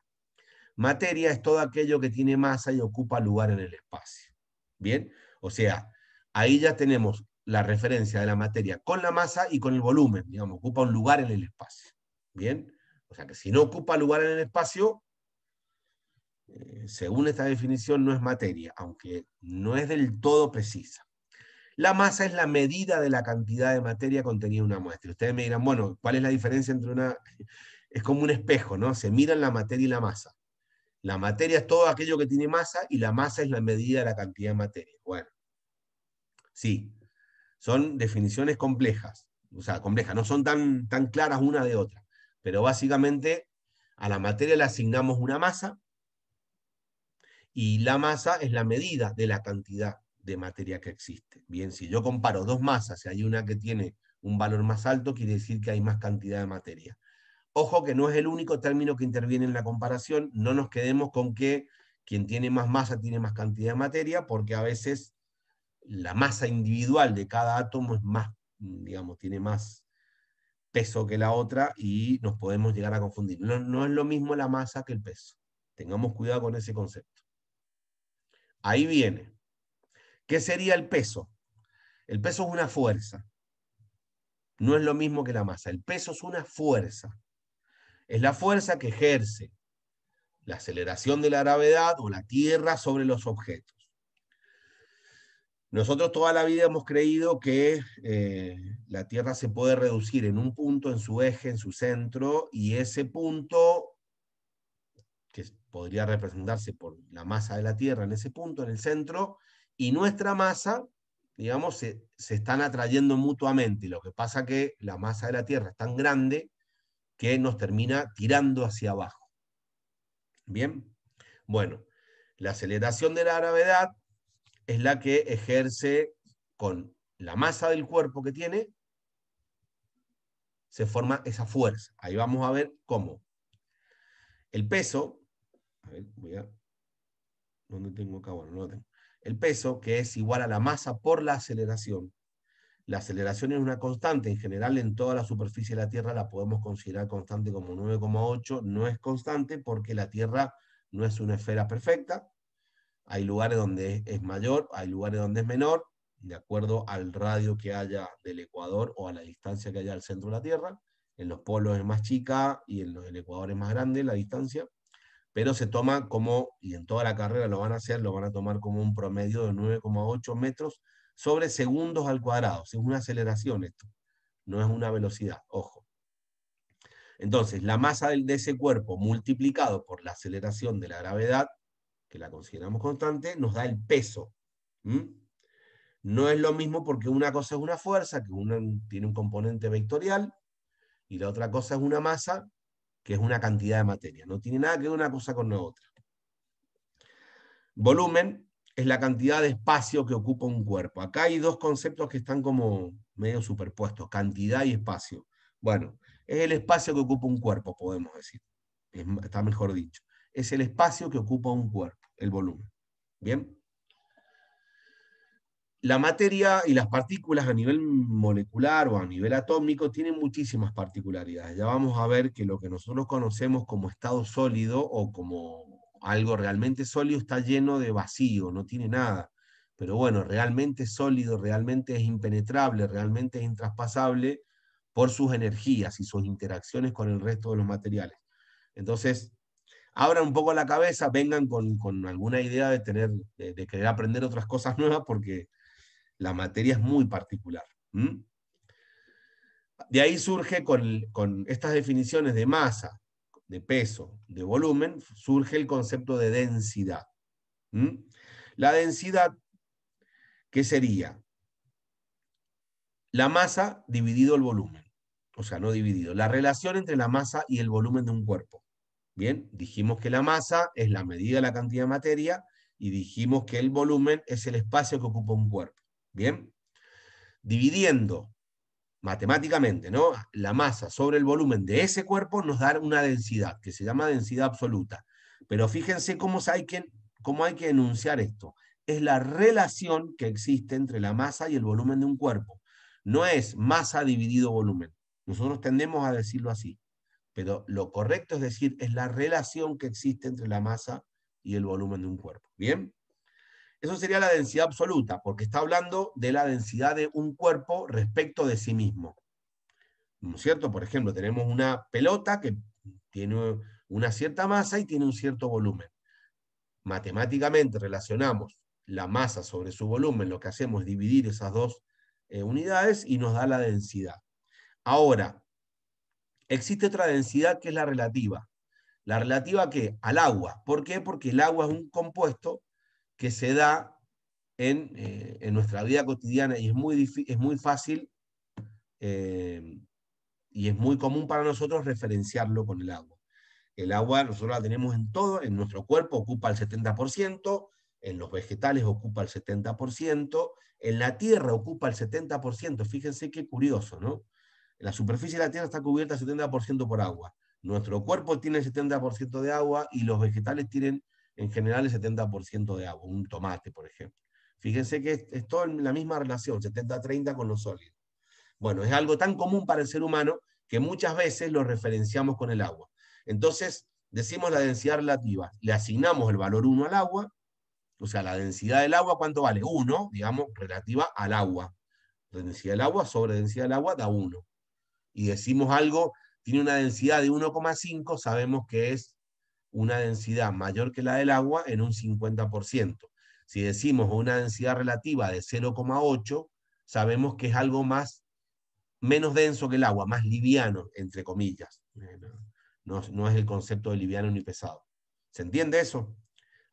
Materia es todo aquello que tiene masa y ocupa lugar en el espacio. Bien, o sea, ahí ya tenemos la referencia de la materia con la masa y con el volumen, digamos, ocupa un lugar en el espacio. Bien, o sea que si no ocupa lugar en el espacio, eh, según esta definición no es materia, aunque no es del todo precisa. La masa es la medida de la cantidad de materia contenida en una muestra. Ustedes me dirán, bueno, ¿cuál es la diferencia entre una... Es como un espejo, ¿no? Se miran la materia y la masa. La materia es todo aquello que tiene masa y la masa es la medida de la cantidad de materia. Bueno, sí, son definiciones complejas, o sea, complejas, no son tan, tan claras una de otra, pero básicamente a la materia le asignamos una masa y la masa es la medida de la cantidad de materia que existe. Bien, si yo comparo dos masas, y hay una que tiene un valor más alto, quiere decir que hay más cantidad de materia. Ojo que no es el único término que interviene en la comparación, no nos quedemos con que quien tiene más masa tiene más cantidad de materia, porque a veces la masa individual de cada átomo es más, digamos, tiene más peso que la otra y nos podemos llegar a confundir. No, no es lo mismo la masa que el peso. Tengamos cuidado con ese concepto. Ahí viene. ¿Qué sería el peso? El peso es una fuerza. No es lo mismo que la masa. El peso es una fuerza. Es la fuerza que ejerce la aceleración de la gravedad o la Tierra sobre los objetos. Nosotros toda la vida hemos creído que eh, la Tierra se puede reducir en un punto, en su eje, en su centro, y ese punto, que podría representarse por la masa de la Tierra en ese punto, en el centro, y nuestra masa, digamos, se, están atrayendo mutuamente. Lo que pasa que la masa de la Tierra es tan grande que nos termina tirando hacia abajo. Bien, bueno, la aceleración de la gravedad es la que ejerce con la masa del cuerpo que tiene, se forma esa fuerza. Ahí vamos a ver cómo. El peso, a ver, voy a... ¿Dónde tengo acá? Bueno, no lo tengo el peso, que es igual a la masa por la aceleración. La aceleración es una constante, en general en toda la superficie de la Tierra la podemos considerar constante como 9,8, no es constante porque la Tierra no es una esfera perfecta, hay lugares donde es mayor, hay lugares donde es menor, de acuerdo al radio que haya del ecuador o a la distancia que haya al centro de la Tierra, en los polos es más chica y en el ecuador es más grande la distancia, pero se toma como, y en toda la carrera lo van a hacer, lo van a tomar como un promedio de 9,8 metros sobre segundos al cuadrado. Es una aceleración esto, no es una velocidad, ojo. Entonces, la masa de ese cuerpo multiplicado por la aceleración de la gravedad, que la consideramos constante, nos da el peso. No es lo mismo porque una cosa es una fuerza, que tiene un componente vectorial, y la otra cosa es una masa que es una cantidad de materia. No tiene nada que ver una cosa con la otra. Volumen es la cantidad de espacio que ocupa un cuerpo. Acá hay dos conceptos que están como medio superpuestos, cantidad y espacio. Bueno, es el espacio que ocupa un cuerpo, podemos decir. está mejor dicho. Es el espacio que ocupa un cuerpo, el volumen. ¿Bien? la materia y las partículas a nivel molecular o a nivel atómico tienen muchísimas particularidades. Ya vamos a ver que lo que nosotros conocemos como estado sólido o como algo realmente sólido está lleno de vacío, no tiene nada. Pero bueno, realmente sólido, realmente es impenetrable, realmente es intraspasable por sus energías y sus interacciones con el resto de los materiales. Entonces, abran un poco la cabeza, vengan con, alguna idea de tener, de querer aprender otras cosas nuevas, porque la materia es muy particular. De ahí surge con, estas definiciones de masa, de peso, de volumen, surge el concepto de densidad. La densidad, ¿qué sería? La masa dividido el volumen. O sea, no dividido. La relación entre la masa y el volumen de un cuerpo. Bien, dijimos que la masa es la medida de la cantidad de materia y dijimos que el volumen es el espacio que ocupa un cuerpo. Bien. Dividiendo matemáticamente ¿no? la masa sobre el volumen de ese cuerpo nos da una densidad que se llama densidad absoluta. Pero fíjense cómo hay que, cómo hay que enunciar esto. Es la relación que existe entre la masa y el volumen de un cuerpo. No es masa dividido volumen. Nosotros tendemos a decirlo así. Pero lo correcto es decir, es la relación que existe entre la masa y el volumen de un cuerpo. ¿Bien? Eso sería la densidad absoluta, porque está hablando de la densidad de un cuerpo respecto de sí mismo. ¿No es cierto? Por ejemplo, tenemos una pelota que tiene una cierta masa y tiene un cierto volumen. Matemáticamente relacionamos la masa sobre su volumen, lo que hacemos es dividir esas dos eh, unidades y nos da la densidad. Ahora, existe otra densidad que es la relativa. La relativa que al agua. ¿Por qué? Porque el agua es un compuesto que se da eh, en, nuestra vida cotidiana y es muy, es muy fácil eh, y es muy común para nosotros referenciarlo con el agua. El agua nosotros la tenemos en todo, en nuestro cuerpo ocupa el 70%, en los vegetales ocupa el 70%, en la tierra ocupa el 70%. Fíjense qué curioso, ¿no? La superficie de la tierra está cubierta 70% por agua. Nuestro cuerpo tiene el 70% de agua y los vegetales tienen en general el 70% de agua, un tomate, por ejemplo. Fíjense que es, en la misma relación, 70-30 con los sólidos. Bueno, es algo tan común para el ser humano que muchas veces lo referenciamos con el agua. Entonces, decimos la densidad relativa, le asignamos el valor 1 al agua, o sea, la densidad del agua, ¿cuánto vale? 1, digamos, relativa al agua. La densidad del agua sobre densidad del agua da 1. Y decimos algo, tiene una densidad de 1,5, sabemos que es una densidad mayor que la del agua en un 50%. Si decimos una densidad relativa de 0,8, sabemos que es algo más, menos denso que el agua, más liviano, entre comillas. No, no es el concepto de liviano ni pesado. ¿Se entiende eso?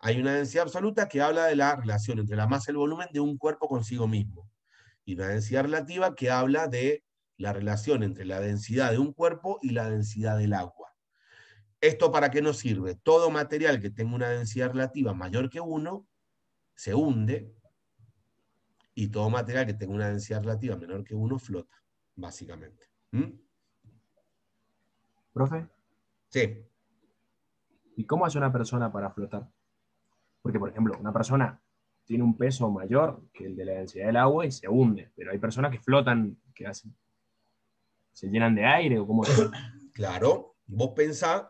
Hay una densidad absoluta que habla de la relación entre la masa y el volumen de un cuerpo consigo mismo. Y una densidad relativa que habla de la relación entre la densidad de un cuerpo y la densidad del agua. ¿Esto para qué nos sirve? Todo material que tenga una densidad relativa mayor que uno se hunde y todo material que tenga una densidad relativa menor que uno flota, básicamente. ¿Mm? ¿Profe? Sí. ¿Y cómo hace una persona para flotar? Porque, por ejemplo, una persona tiene un peso mayor que el de la densidad del agua y se hunde, pero hay personas que flotan, que hacen? ¿Se llenan de aire o cómo? Claro, vos pensás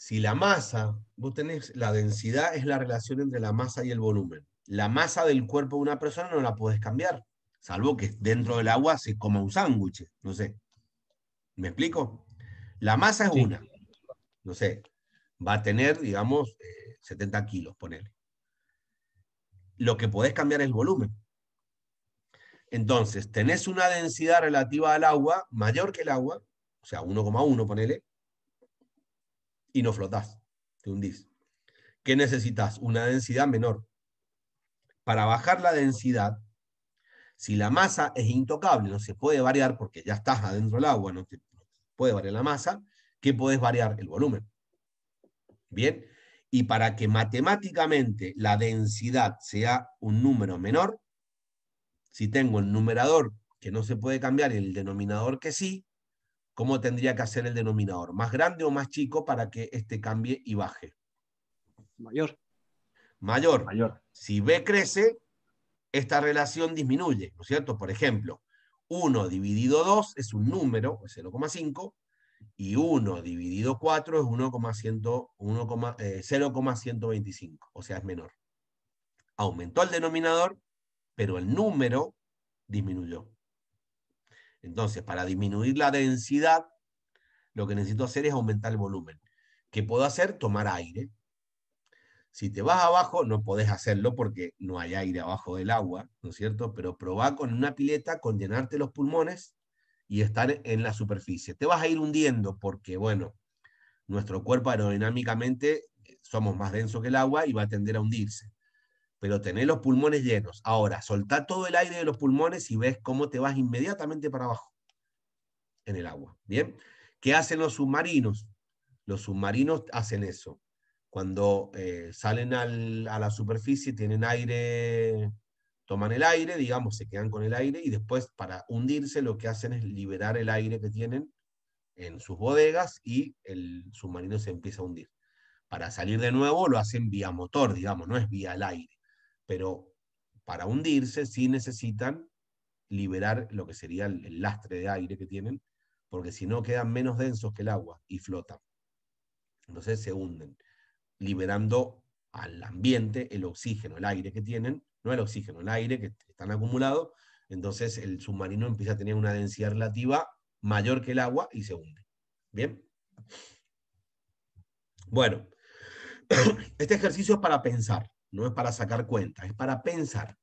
si la masa, vos tenés, la densidad es la relación entre la masa y el volumen. La masa del cuerpo de una persona no la podés cambiar, salvo que dentro del agua se coma un sándwich, no sé. ¿Me explico? La masa es una, no sé, va a tener, digamos, 70 eh, kilos, ponele. Lo que podés cambiar es el volumen. Entonces, tenés una densidad relativa al agua mayor que el agua, o sea, 1,1, ponele, y no flotas, te hundís. ¿Qué necesitas? Una densidad menor. Para bajar la densidad, si la masa es intocable, no se puede variar porque ya estás adentro del agua, no se puede variar la masa, ¿qué puedes variar? El volumen. Bien, y para que matemáticamente la densidad sea un número menor, si tengo el numerador que no se puede cambiar y el denominador que sí, cómo tendría que hacer el denominador, más grande o más chico para que este cambie y baje. Mayor. Mayor. Si B crece, esta relación disminuye, ¿no es cierto? Por ejemplo, 1 dividido 2 es un número, es 0,5, y 1 dividido 4 es 0,125, eh, o sea, es menor. Aumentó el denominador, pero el número disminuyó. Entonces, para disminuir la densidad, lo que necesito hacer es aumentar el volumen. ¿Qué puedo hacer? Tomar aire. Si te vas abajo, no podés hacerlo porque no hay aire abajo del agua, ¿no es cierto? Pero probá con una pileta, con llenarte los pulmones y estar en la superficie. Te vas a ir hundiendo porque, bueno, nuestro cuerpo aerodinámicamente eh, somos más denso que el agua y va a tender a hundirse pero tenés los pulmones llenos. Ahora, soltá todo el aire de los pulmones y ves cómo te vas inmediatamente para abajo en el agua. ¿Bien? ¿Qué hacen los submarinos? Los submarinos hacen eso. Cuando eh, salen a la superficie, tienen aire, toman el aire, digamos, se quedan con el aire y después para hundirse lo que hacen es liberar el aire que tienen en sus bodegas y el submarino se empieza a hundir. Para salir de nuevo lo hacen vía motor, digamos, no es vía el aire pero para hundirse sí necesitan liberar lo que sería el lastre de aire que tienen, porque si no quedan menos densos que el agua y flotan. Entonces se hunden, liberando al ambiente el oxígeno, el aire que tienen, no el oxígeno, el aire que están acumulados, entonces el submarino empieza a tener una densidad relativa mayor que el agua y se hunde. ¿Bien? Bueno, este ejercicio es para pensar. No es para sacar cuentas, es para pensar.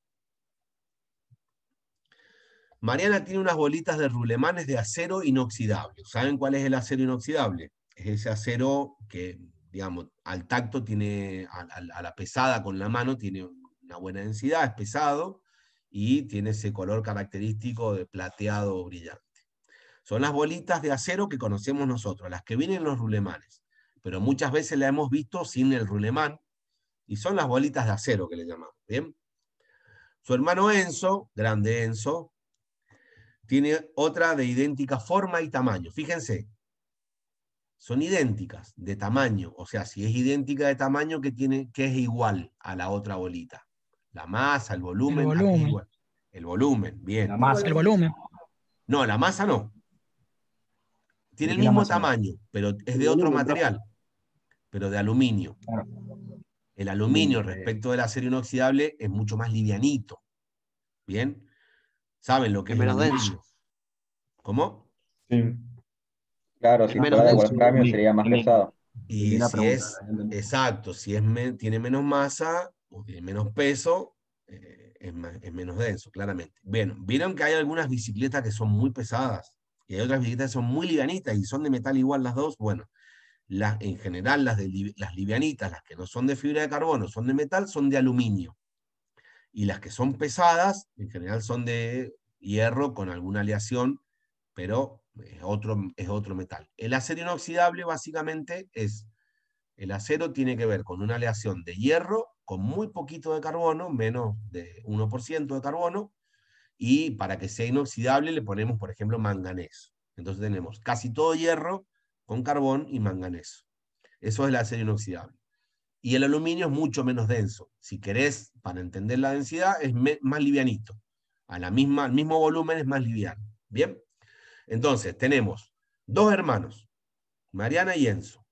Mariana tiene unas bolitas de rulemanes de acero inoxidable. ¿Saben cuál es el acero inoxidable? Es ese acero que, digamos, al tacto tiene, a, la pesada con la mano, tiene una buena densidad, es pesado y tiene ese color característico de plateado brillante. Son las bolitas de acero que conocemos nosotros, las que vienen en los rulemanes, pero muchas veces las hemos visto sin el rulemán y son las bolitas de acero que le llamamos. ¿bien? Su hermano Enzo, grande Enzo, tiene otra de idéntica forma y tamaño. Fíjense, son idénticas de tamaño, o sea, si es idéntica de tamaño, que, tiene, que es igual a la otra bolita. La masa, el volumen, el volumen. El volumen, bien. La masa, el volumen. No, la masa no. Tiene el mismo tamaño, pero es de otro material, pero de aluminio. Claro. El aluminio eh. respecto del acero inoxidable es mucho más livianito. ¿Bien? ¿Saben lo que es, menos denso? ¿Cómo? Sí. Claro, si fuera de cambio sería más pesado. Y, si es, exacto, si es tiene menos masa o tiene menos peso, eh, es, es, menos denso, claramente. Bueno, vieron que hay algunas bicicletas que son muy pesadas y hay otras bicicletas que son muy livianitas y son de metal igual las dos. Bueno, en general las, las livianitas, las que no son de fibra de carbono, son de metal, son de aluminio. Y las que son pesadas, en general son de hierro con alguna aleación, pero otro, es otro metal. El acero inoxidable básicamente es, el acero tiene que ver con una aleación de hierro con muy poquito de carbono, menos de 1% de carbono, y para que sea inoxidable le ponemos, por ejemplo, manganés. Entonces tenemos casi todo hierro, con carbón y manganeso. Eso es el acero inoxidable. Y el aluminio es mucho menos denso. Si querés, para entender la densidad, es más livianito. A la misma, al mismo volumen es más liviano. Bien. Entonces, tenemos dos hermanos, Mariana y Enzo.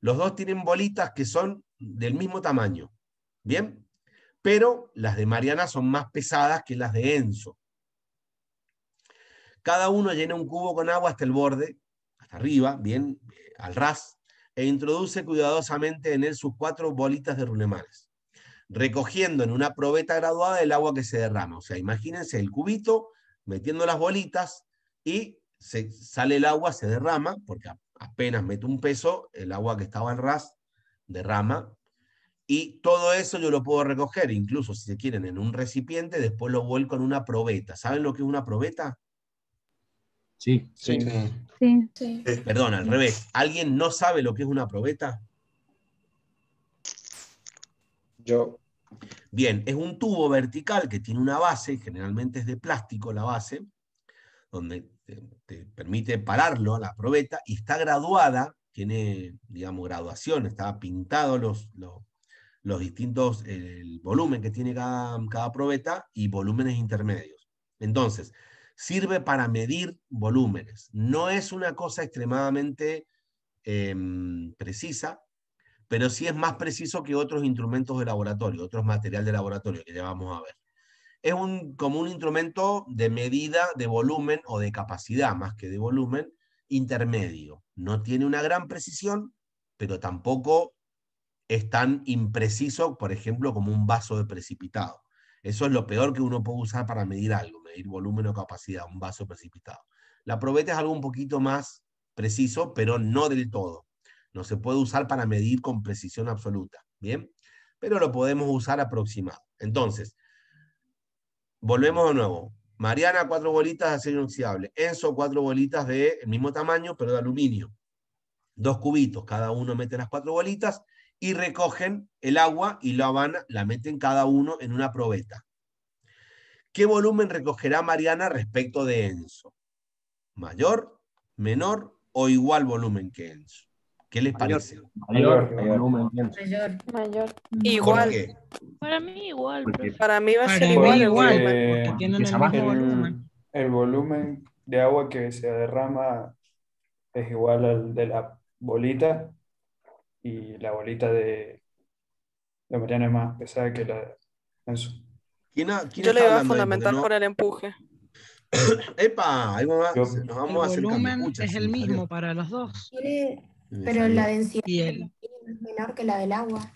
Los dos tienen bolitas que son del mismo tamaño. Bien. Pero las de Mariana son más pesadas que las de Enzo. Cada uno llena un cubo con agua hasta el borde arriba, bien, eh, al ras, e introduce cuidadosamente en él sus cuatro bolitas de runemales. recogiendo en una probeta graduada el agua que se derrama. O sea, imagínense el cubito metiendo las bolitas y se sale el agua, se derrama, porque apenas mete un peso, el agua que estaba al ras derrama. Y todo eso yo lo puedo recoger, incluso si se quieren, en un recipiente, después lo vuelco en una probeta. ¿Saben lo que es una probeta? Sí, sí. sí. Eh, perdón, al revés. ¿Alguien no sabe lo que es una probeta? Yo. Bien, es un tubo vertical que tiene una base, generalmente es de plástico la base, donde te, permite pararlo a la probeta y está graduada, tiene, digamos, graduación, está pintado los, los, distintos, el, volumen que tiene cada, cada probeta y volúmenes intermedios. Entonces, sirve para medir volúmenes. No es una cosa extremadamente em, precisa, pero sí es más preciso que otros instrumentos de laboratorio, otros material de laboratorio que ya vamos a ver. Es un, como un instrumento de medida de volumen o de capacidad, más que de volumen, intermedio. No tiene una gran precisión, pero tampoco es tan impreciso, por ejemplo, como un vaso de precipitado. Eso es lo peor que uno puede usar para medir algo, medir volumen o capacidad, un vaso precipitado. La probeta es algo un poquito más preciso, pero no del todo. No se puede usar para medir con precisión absoluta, ¿bien? Pero lo podemos usar aproximado. Entonces, volvemos de nuevo. Mariana, cuatro bolitas de acero inoxidable. Enzo, cuatro bolitas del de mismo tamaño, pero de aluminio. Dos cubitos, cada uno mete las cuatro bolitas y recogen el agua y la van la meten cada uno en una probeta. ¿Qué volumen recogerá Mariana respecto de Enzo? ¿Mayor, menor o igual volumen que Enzo? ¿Qué les parece? Mayor, mayor, Igual. Para mí igual. Para mí va a ser igual, igual. porque tienen el, mismo volumen. el volumen de agua que se derrama es igual al de la bolita y la bolita de, de Mariana es más pesada que la de Enzo. Yo le voy a fundamentar por el empuje. ¡Epa! Ahí va, el volumen es el mismo para los dos. pero la densidad es menor que la del agua.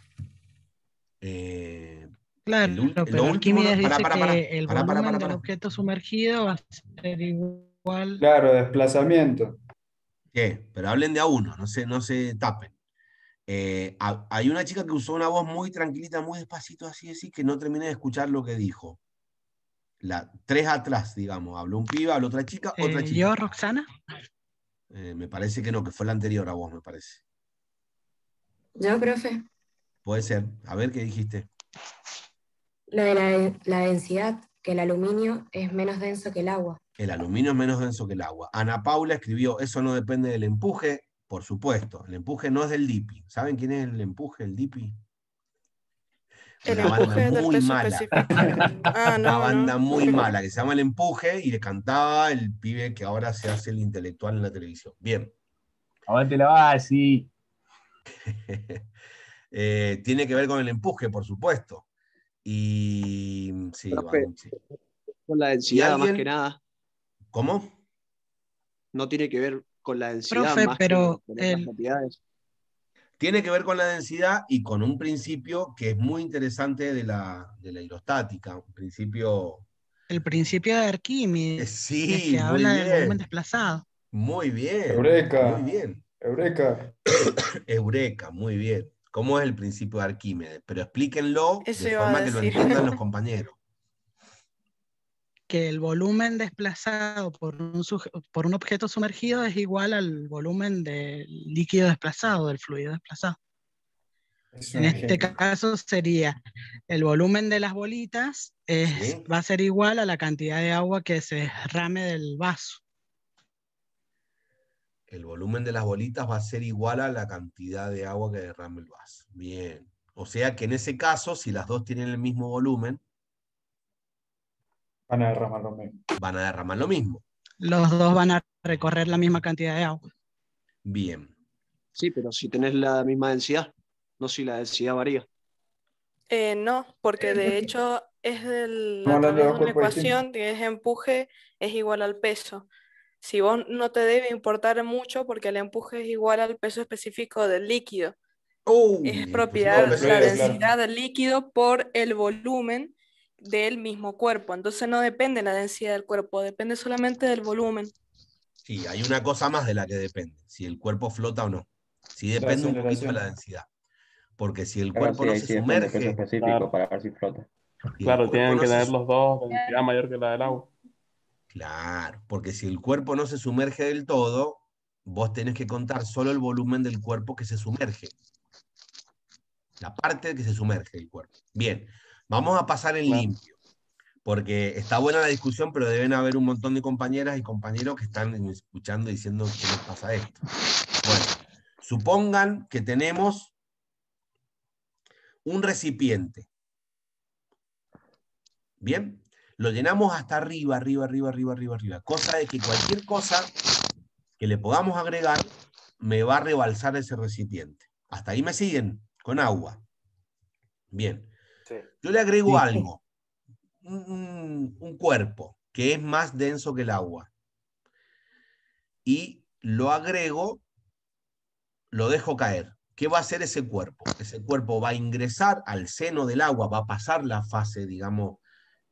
Eh, claro, el, el, pero para, el volumen del objeto sumergido va a ser igual... Claro, desplazamiento. ¿Qué? Pero hablen de a uno, no no se tapen. Eh, hay una chica que usó una voz muy tranquilita, muy despacito, así, así, que no terminé de escuchar lo que dijo. La, tres atrás, digamos. Habló un piba, habló otra chica, otra eh, chica. ¿Yo, Roxana? Eh, me parece que no, que fue la anterior a vos, me parece. Yo, profe. Puede ser. A ver qué dijiste. Lo de la, la densidad, que el aluminio es menos denso que el agua. El aluminio es menos denso que el agua. Ana Paula escribió, eso no depende del empuje, por supuesto, el empuje no es del DIPI. ¿Saben quién es el empuje, el DIPI? El una banda muy mala. Ah, una banda muy mala que se llama El Empuje y le cantaba el pibe que ahora se hace el intelectual en la televisión. Bien. Aguante la vas Sí. Eh, tiene que ver con el empuje, por supuesto. Y sí, con la densidad más que nada. ¿Cómo? No tiene que ver con la densidad. pero Tiene que ver con la densidad y con un principio que es muy interesante de la, de hidrostática, un principio... El principio de Arquímedes. Eh, sí, muy habla del volumen desplazado. Muy bien. Eureka. Muy bien. Eureka. Eureka, muy bien. ¿Cómo es el principio de Arquímedes? Pero explíquenlo de forma que lo entiendan los compañeros el volumen desplazado por un, objeto sumergido es igual al volumen del líquido desplazado, del fluido desplazado. en este caso sería el volumen de las bolitas va a ser igual a la cantidad de agua que se derrame del vaso. El volumen de las bolitas va a ser igual a la cantidad de agua que derrame el vaso. Bien. O sea que en ese caso, si las dos tienen el mismo volumen, Van a derramar lo mismo. Van a derramar lo mismo. Los dos van a recorrer la misma cantidad de agua. Bien. Sí, pero si tenés la misma densidad, no si la densidad varía. Eh, no, porque eh, de hecho es de la ecuación Tienes empuje es igual al peso. Si vos no te debe importar mucho porque el empuje es igual al peso específico del líquido. Oh, es propiedad, la densidad del líquido por el volumen del mismo cuerpo. Entonces no depende la densidad del cuerpo, depende solamente del volumen. Sí, hay una cosa más de la que depende, si el cuerpo flota o no. Sí depende un poquito de la densidad. Porque si el cuerpo no se sumerge... claro. tienen que tener los dos densidad mayor que la del agua. Claro, porque si el cuerpo no se sumerge del todo, vos tenés que contar solo el volumen del cuerpo que se sumerge. La parte que se sumerge del cuerpo. Bien, Vamos a pasar en limpio, porque está buena la discusión, pero deben haber un montón de compañeras y compañeros que están escuchando diciendo qué les pasa esto. Bueno, supongan que tenemos un recipiente. Bien, lo llenamos hasta arriba, arriba, arriba, arriba, arriba, arriba. Cosa de que cualquier cosa que le podamos agregar me va a rebalsar ese recipiente. Hasta ahí me siguen con agua. Bien. Yo le agrego algo, un, cuerpo que es más denso que el agua. Y lo agrego, lo dejo caer. ¿Qué va a hacer ese cuerpo? Ese cuerpo va a ingresar al seno del agua, va a pasar la fase, digamos,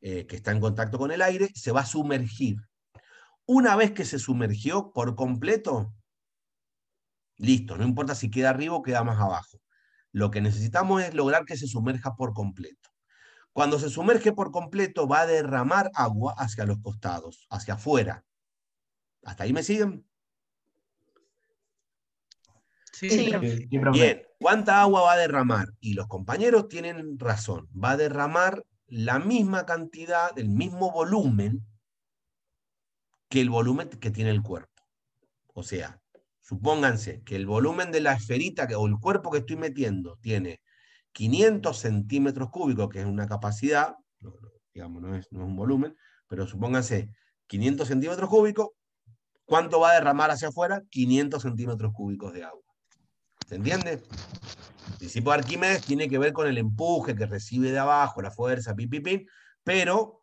eh, que está en contacto con el aire, se va a sumergir. Una vez que se sumergió por completo, listo, no importa si queda arriba o queda más abajo. Lo que necesitamos es lograr que se sumerja por completo. Cuando se sumerge por completo, va a derramar agua hacia los costados, hacia afuera. ¿Hasta ahí me siguen? Sí. Bien, ¿cuánta agua va a derramar? Y los compañeros tienen razón, va a derramar la misma cantidad, el mismo volumen que el volumen que tiene el cuerpo. O sea, supónganse que el volumen de la esferita que, o el cuerpo que estoy metiendo tiene 500 centímetros cúbicos, que es una capacidad, digamos, no es, no es un volumen, pero supónganse 500 centímetros cúbicos, ¿cuánto va a derramar hacia afuera? 500 centímetros cúbicos de agua. ¿Se entiende? El principio de Arquímedes tiene que ver con el empuje que recibe de abajo, la fuerza, pipipín, pero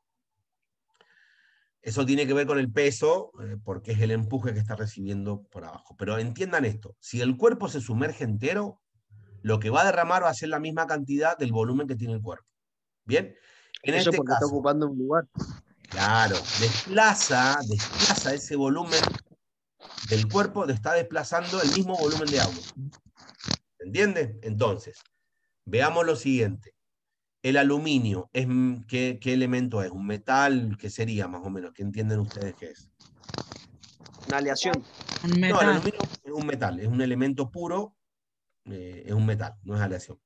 eso tiene que ver con el peso, eh, porque es el empuje que está recibiendo por abajo. Pero entiendan esto, si el cuerpo se sumerge entero, lo que va a derramar va a ser la misma cantidad del volumen que tiene el cuerpo. ¿Bien? En este está ocupando un lugar. Claro, desplaza, desplaza ese volumen del cuerpo, está desplazando el mismo volumen de agua. ¿Entiende? Entonces, veamos lo siguiente. El aluminio, es, mm, ¿qué, elemento es? ¿Un metal? ¿Qué sería más o menos? ¿Qué entienden ustedes qué es? Una aleación. No, el aluminio es un metal, es un elemento puro, eh, es un metal, no es aleación.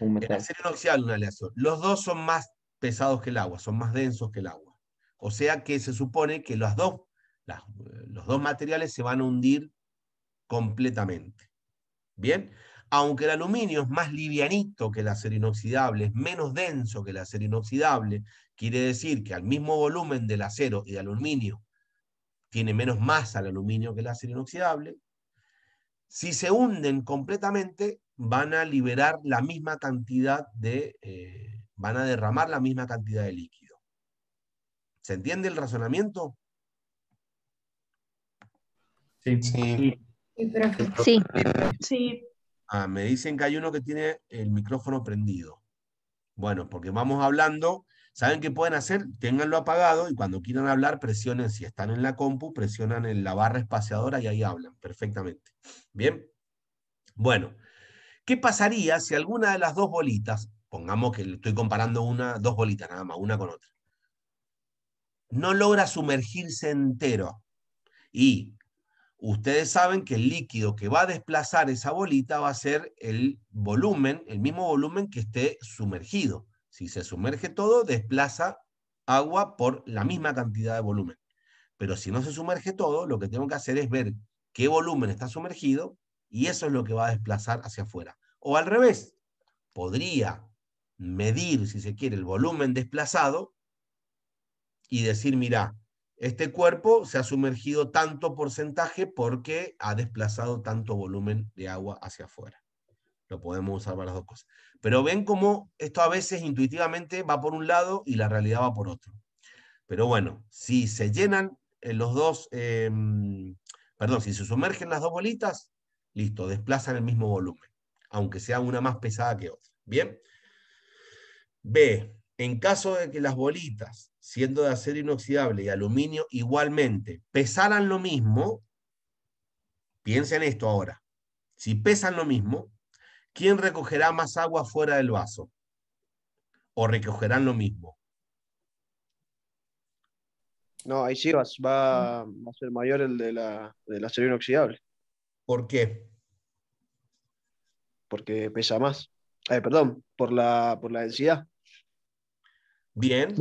Un metal. El acero inoxidable una aleación. Los dos son más pesados que el agua, son más densos que el agua. O sea que se supone que los dos, eh, los dos materiales se van a hundir completamente. Bien, aunque el aluminio es más livianito que el acero inoxidable, es menos denso que el acero inoxidable, quiere decir que al mismo volumen del acero y de aluminio tiene menos masa el aluminio que el acero inoxidable, si se hunden completamente van a liberar la misma cantidad de, eh, van a derramar la misma cantidad de líquido. ¿Se entiende el razonamiento? Sí. Sí. Sí. sí. Ah, me dicen que hay uno que tiene el micrófono prendido. Bueno, porque vamos hablando. ¿Saben qué pueden hacer? Ténganlo apagado y cuando quieran hablar, presionen, si están en la compu, presionan en la barra espaciadora y ahí hablan perfectamente. Bien. Bueno, ¿qué pasaría si alguna de las dos bolitas, pongamos que estoy comparando una, dos bolitas nada más, una con otra, no logra sumergirse entero y ustedes saben que el líquido que va a desplazar esa bolita va a ser el volumen, el mismo volumen que esté sumergido. Si se sumerge todo, desplaza agua por la misma cantidad de volumen. Pero si no se sumerge todo, lo que tengo que hacer es ver qué volumen está sumergido y eso es lo que va a desplazar hacia afuera. O al revés, podría medir, si se quiere, el volumen desplazado y decir, mira, este cuerpo se ha sumergido tanto porcentaje porque ha desplazado tanto volumen de agua hacia afuera. Lo podemos usar para las dos cosas. Pero ven cómo esto a veces intuitivamente va por un lado y la realidad va por otro. Pero bueno, si se llenan eh, los dos, eh, perdón, si se sumergen las dos bolitas, listo, desplazan el mismo volumen, aunque sea una más pesada que otra. Bien. B. En caso de que las bolitas, siendo de acero inoxidable y aluminio igualmente, pesaran lo mismo, piensen esto ahora, si pesan lo mismo, ¿quién recogerá más agua fuera del vaso? ¿O recogerán lo mismo? No, ahí sí va, mm. a ser mayor el de la, acero inoxidable. ¿Por qué? Porque pesa más. Eh, perdón, por la, por la densidad. Bien,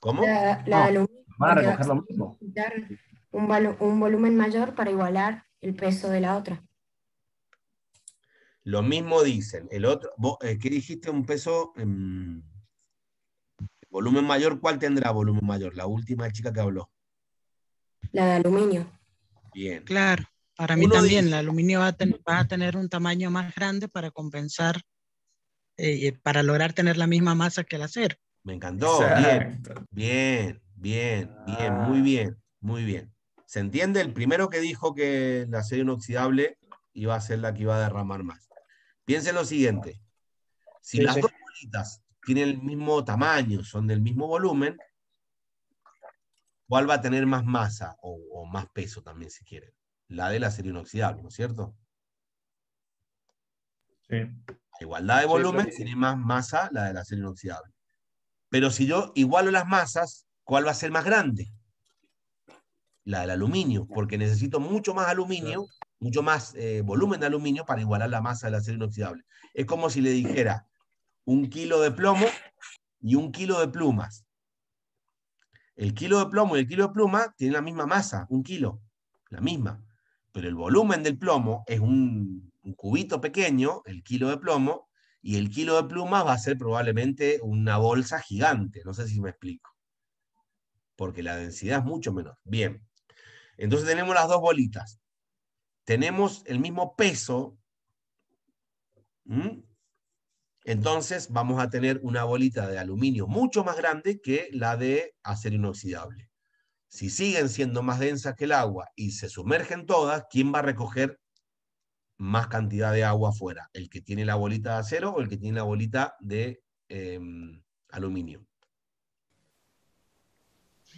¿Cómo? La, la aluminio, van a recoger lo mismo. Un, un volumen mayor para igualar el peso de la otra. Lo mismo dicen. El otro, eh, ¿Qué dijiste? Un peso... Em, volumen mayor, ¿cuál tendrá volumen mayor? La última chica que habló. La de aluminio. Bien. Claro, para mí también La la aluminio va a, tener un tamaño más grande para compensar eh, eh, para lograr tener la misma masa que el acero. Me encantó. Bien, bien, bien, muy ah. bien, muy bien. ¿Se entiende? El primero que dijo que la acero inoxidable iba a ser la que iba a derramar más. Piensen lo siguiente. Si las dos bolitas tienen el mismo tamaño, son del mismo volumen, ¿cuál va a tener más masa o, o más peso también si quieren? La del acero inoxidable, ¿no es cierto? Sí igualdad de volumen tiene más masa la del acero inoxidable. Pero si yo igualo las masas, ¿cuál va a ser más grande? La del aluminio, porque necesito mucho más aluminio, mucho más eh, volumen de aluminio para igualar la masa del acero inoxidable. Es como si le dijera un kilo de plomo y un kilo de plumas. El kilo de plomo y el kilo de pluma tienen la misma masa, un kilo, la misma. Pero el volumen del plomo es un un cubito pequeño, el kilo de plomo, y el kilo de plumas va a ser probablemente una bolsa gigante. No sé si me explico. Porque la densidad es mucho menor. Bien. Entonces tenemos las dos bolitas. Tenemos el mismo peso. Entonces vamos a tener una bolita de aluminio mucho más grande que la de acero inoxidable. Si siguen siendo más densas que el agua y se sumergen todas, ¿quién va a recoger más cantidad de agua afuera, el que tiene la bolita de acero o el que tiene la bolita de em, aluminio.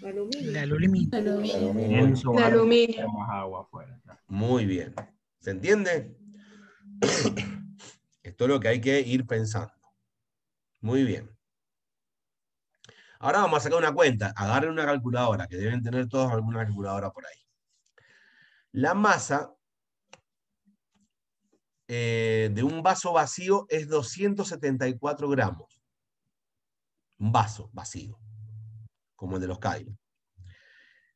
Aluminio. El aluminio. El aluminio. El aluminio. Muy bien. ¿Se entiende? Esto es lo que hay que ir pensando. Muy bien. Ahora vamos a sacar una cuenta. Agarren una calculadora, que deben tener todos alguna calculadora por ahí. La masa eh, de un vaso vacío es 274 gramos. Un vaso vacío, como el de los Cairo.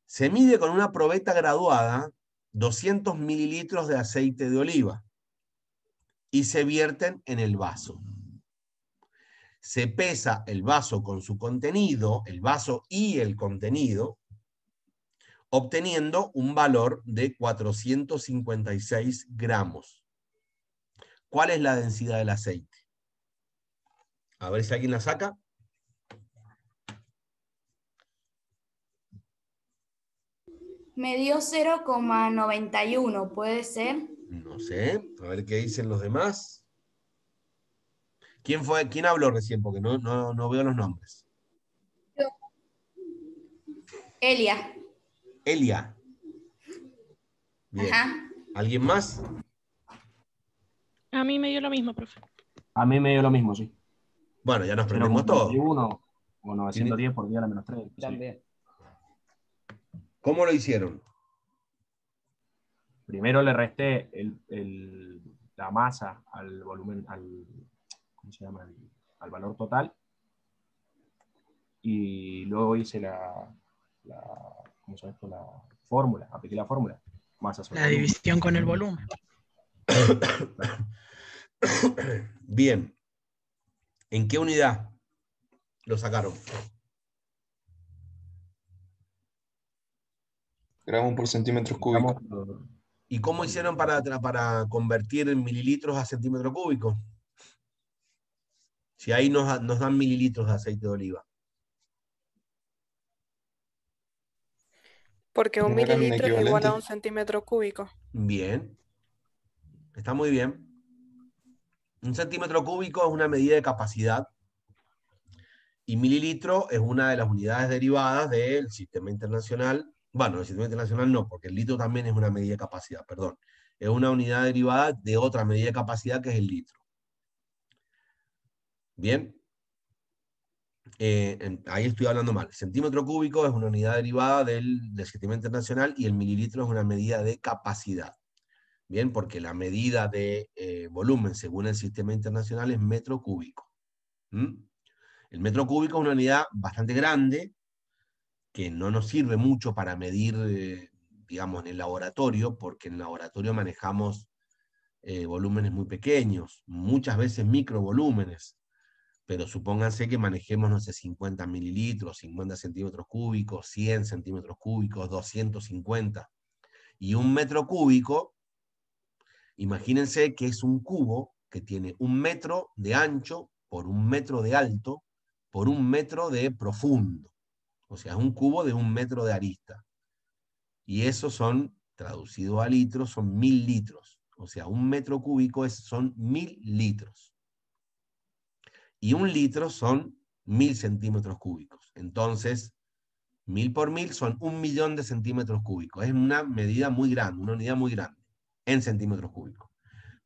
Se mide con una probeta graduada 200 mililitros de aceite de oliva y se vierten en el vaso. Se pesa el vaso con su contenido, el vaso y el contenido, obteniendo un valor de 456 gramos. ¿Cuál es la densidad del aceite? A ver si alguien la saca. Me dio 0,91, ¿puede ser? No sé, a ver qué dicen los demás. ¿Quién, fue, quién habló recién? Porque no, veo los nombres. Elia. Elia. Bien. Ajá. ¿Alguien más? A mí me dio lo mismo, profe. A mí me dio lo mismo, sí. Bueno, ya nos prendimos todos. Uno, o 910 por día a la menos 3. También. ¿Cómo lo hicieron? Primero le resté el, el, la masa al volumen, al, ¿cómo se llama? al valor total. Y luego hice la, ¿cómo se llama La fórmula, apliqué la fórmula. la división con el volumen. Bien. ¿En qué unidad lo sacaron? Gramos por centímetros cúbicos. ¿Y cómo hicieron para, para convertir en mililitros a centímetro cúbico? Si ahí nos, nos dan mililitros de aceite de oliva. Porque un mililitro es igual a un centímetro cúbico. Bien, Está muy bien. Un centímetro cúbico es una medida de capacidad y mililitro es una de las unidades derivadas del sistema internacional. Bueno, el sistema internacional no, porque el litro también es una medida de capacidad, perdón. Es una unidad derivada de otra medida de capacidad que es el litro. Bien. Eh, ahí estoy hablando mal. centímetro cúbico es una unidad derivada del sistema internacional y el mililitro es una medida de capacidad. Bien, porque la medida de eh, volumen según el sistema internacional es metro cúbico. El metro cúbico es una unidad bastante grande que no nos sirve mucho para medir, eh, digamos, en el laboratorio, porque en el laboratorio manejamos eh, volúmenes muy pequeños, muchas veces microvolúmenes, pero supónganse que manejemos, no sé, 50 mililitros, 50 centímetros cúbicos, 100 centímetros cúbicos, 250. Y un metro cúbico Imagínense que es un cubo que tiene un metro de ancho por un metro de alto por un metro de profundo. O sea, es un cubo de un metro de arista. Y eso son, traducido a litros, son mil litros. O sea, un metro cúbico es, son mil litros. Y un litro son mil centímetros cúbicos. Entonces, mil por mil son un millón de centímetros cúbicos. Es una medida muy grande, una unidad muy grande en centímetros cúbicos.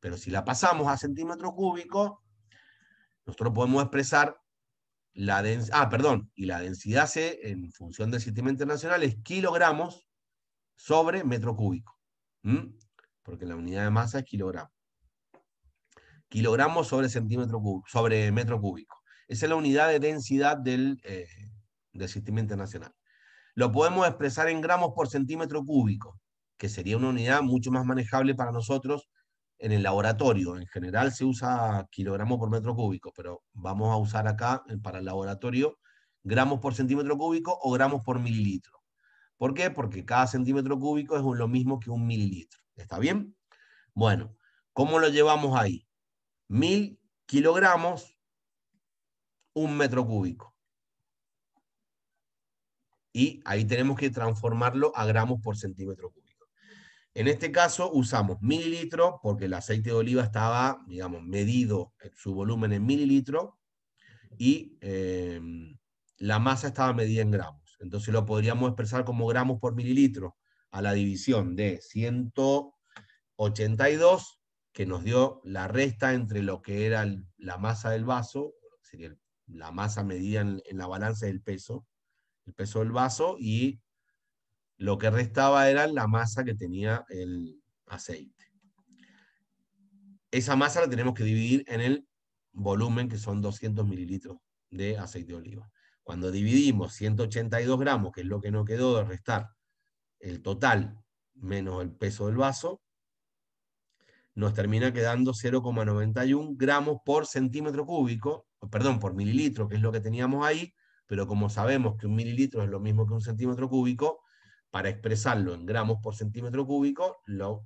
Pero si la pasamos a centímetros cúbicos, nosotros podemos expresar la densidad, ah, perdón, y la densidad C en función del sistema internacional es kilogramos sobre metro cúbico. Porque la unidad de masa es kilogramo. Kilogramos sobre centímetro cúbico, sobre metro cúbico. Esa es la unidad de densidad eh, del sistema internacional. Lo podemos expresar en gramos por centímetro cúbico que sería una unidad mucho más manejable para nosotros en el laboratorio. En general se usa kilogramos por metro cúbico, pero vamos a usar acá eh, para el laboratorio gramos por centímetro cúbico o gramos por mililitro. ¿Por qué? Porque cada centímetro cúbico es lo mismo que un mililitro. ¿Está bien? Bueno, ¿cómo lo llevamos ahí? Mil kilogramos, un metro cúbico. Y ahí tenemos que transformarlo a gramos por centímetro cúbico. En este caso usamos mililitro porque el aceite de oliva estaba, digamos, medido su volumen en mililitro y em, la masa estaba medida en gramos. Entonces lo podríamos expresar como gramos por mililitro a la división de 182 que nos dio la resta entre lo que era la masa del vaso, sería la masa medida en la balanza del peso, el peso del vaso y lo que restaba era la masa que tenía el aceite. Esa masa la tenemos que dividir en el volumen, que son 200 mililitros de aceite de oliva. Cuando dividimos 182 gramos, que es lo que nos quedó de restar el total menos el peso del vaso, nos termina quedando 0,91 gramos por centímetro cúbico, perdón, por mililitro, que es lo que teníamos ahí, pero como sabemos que un mililitro es lo mismo que un centímetro cúbico, para expresarlo en gramos por centímetro cúbico, la,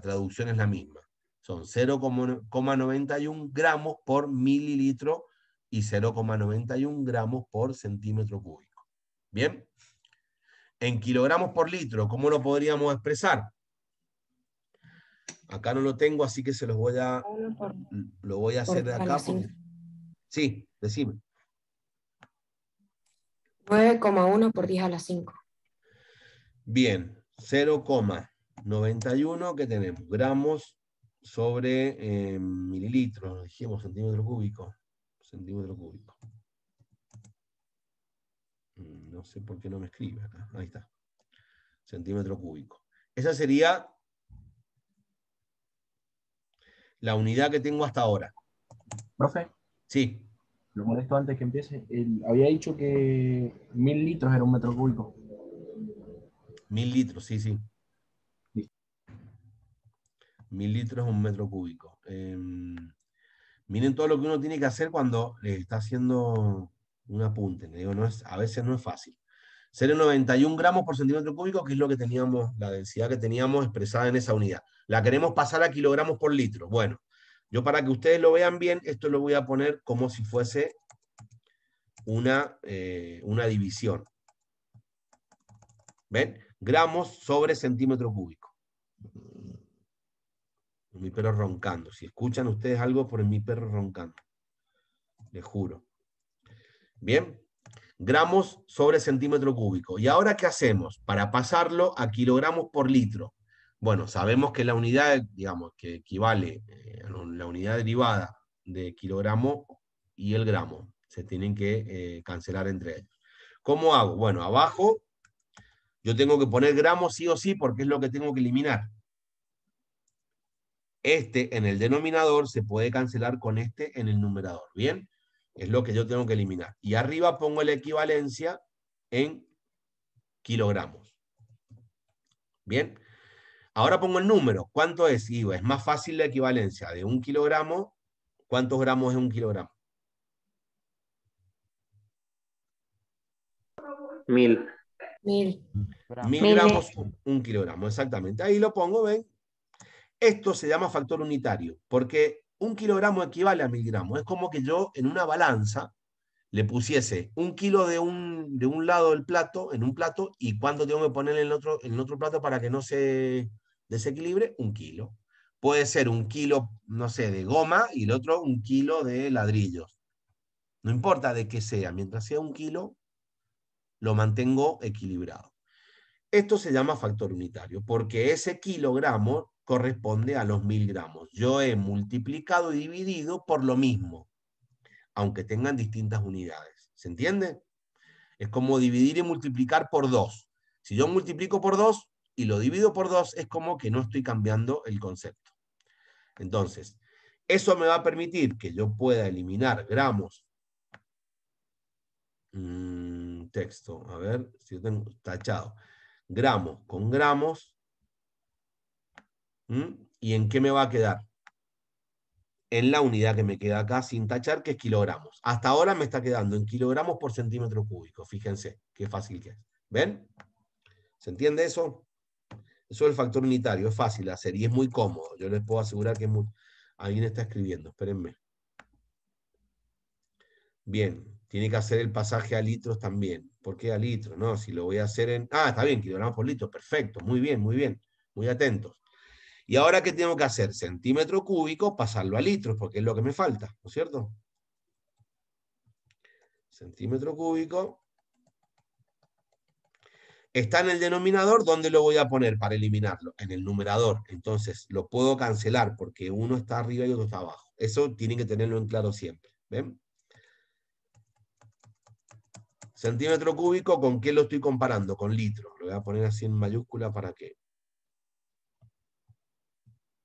traducción es la misma. Son 0,91 gramos por mililitro y 0,91 gramos por centímetro cúbico. ¿Bien? En kilogramos por litro, ¿cómo lo podríamos expresar? Acá no lo tengo, así que se los voy a... lo voy a hacer de acá. Sí, decime. 9,1 por 10 a la 5. Bien, 0,91 que tenemos, gramos sobre eh, mililitros, dijimos centímetro cúbico, centímetro cúbico. Mm, no sé por qué no me escribe acá, ahí está, centímetro cúbico. Esa sería la unidad que tengo hasta ahora. Profe. Sí. Lo molesto antes que empiece. había dicho que mil litros era un metro cúbico. Mil litros, sí, sí. Mil litros un metro cúbico. Em, miren todo lo que uno tiene que hacer cuando le está haciendo un apunte. digo, no es, a veces no es fácil. 0,91 gramos por centímetro cúbico, que es lo que teníamos, la densidad que teníamos expresada en esa unidad. La queremos pasar a kilogramos por litro. Bueno, yo para que ustedes lo vean bien, esto lo voy a poner como si fuese una, eh, una división. ¿Ven? gramos sobre centímetro cúbico. Mm. Mi perro roncando. Si escuchan ustedes algo por mi perro roncando. Les juro. Bien. Gramos sobre centímetro cúbico. ¿Y ahora qué hacemos? Para pasarlo a kilogramos por litro. Bueno, sabemos que la unidad, digamos, que equivale eh, a la unidad derivada de kilogramo y el gramo. Se tienen que eh, cancelar entre ellos. ¿Cómo hago? Bueno, abajo yo tengo que poner gramos sí o sí porque es lo que tengo que eliminar. Este en el denominador se puede cancelar con este en el numerador. ¿Bien? Es lo que yo tengo que eliminar. Y arriba pongo la equivalencia en kilogramos. ¿Bien? Ahora pongo el número. ¿Cuánto es? Y es más fácil la equivalencia de un kilogramo. ¿Cuántos gramos es un kilogramo? Mil. Mil. Gramos. un kilogramo, exactamente. Ahí lo pongo, ¿ven? Esto se llama factor unitario, porque un kilogramo equivale a mil gramos. Es como que yo en una balanza le pusiese un kilo de un, de un lado del plato, en un plato, y cuánto tengo que poner en el otro, otro plato para que no se desequilibre, un kilo. Puede ser un kilo, no sé, de goma y el otro un kilo de ladrillos. No importa de qué sea, mientras sea un kilo, lo mantengo equilibrado. Esto se llama factor unitario, porque ese kilogramo corresponde a los mil gramos. Yo he multiplicado y dividido por lo mismo, aunque tengan distintas unidades. ¿Se entiende? Es como dividir y multiplicar por dos. Si yo multiplico por dos y lo divido por dos, es como que no estoy cambiando el concepto. Entonces, eso me va a permitir que yo pueda eliminar gramos Mm, texto, a ver si tengo tachado. Gramos con gramos. ¿Y en qué me va a quedar? En la unidad que me queda acá sin tachar, que es kilogramos. Hasta ahora me está quedando en kilogramos por centímetro cúbico. Fíjense qué fácil que es. ¿Ven? ¿Se entiende eso? Eso es el factor unitario. Es fácil hacer y es muy cómodo. Yo les puedo asegurar que alguien está escribiendo. Espérenme. Bien, tiene que hacer el pasaje a litros también. ¿Por qué a litros? No, si lo voy a hacer en... Ah, está bien, kilogramos por litro, perfecto, muy bien, muy bien, muy atentos. Y ahora, ¿qué tengo que hacer? Centímetro cúbico, pasarlo a litros, porque es lo que me falta, ¿no es cierto? Centímetro cúbico. Está en el denominador, ¿dónde lo voy a poner para eliminarlo? En el numerador. Entonces, lo puedo cancelar porque uno está arriba y otro está abajo. Eso tienen que tenerlo en claro siempre. ¿Ven? Centímetro cúbico, ¿con qué lo estoy comparando? Con litro. Lo voy a poner así en mayúscula para que...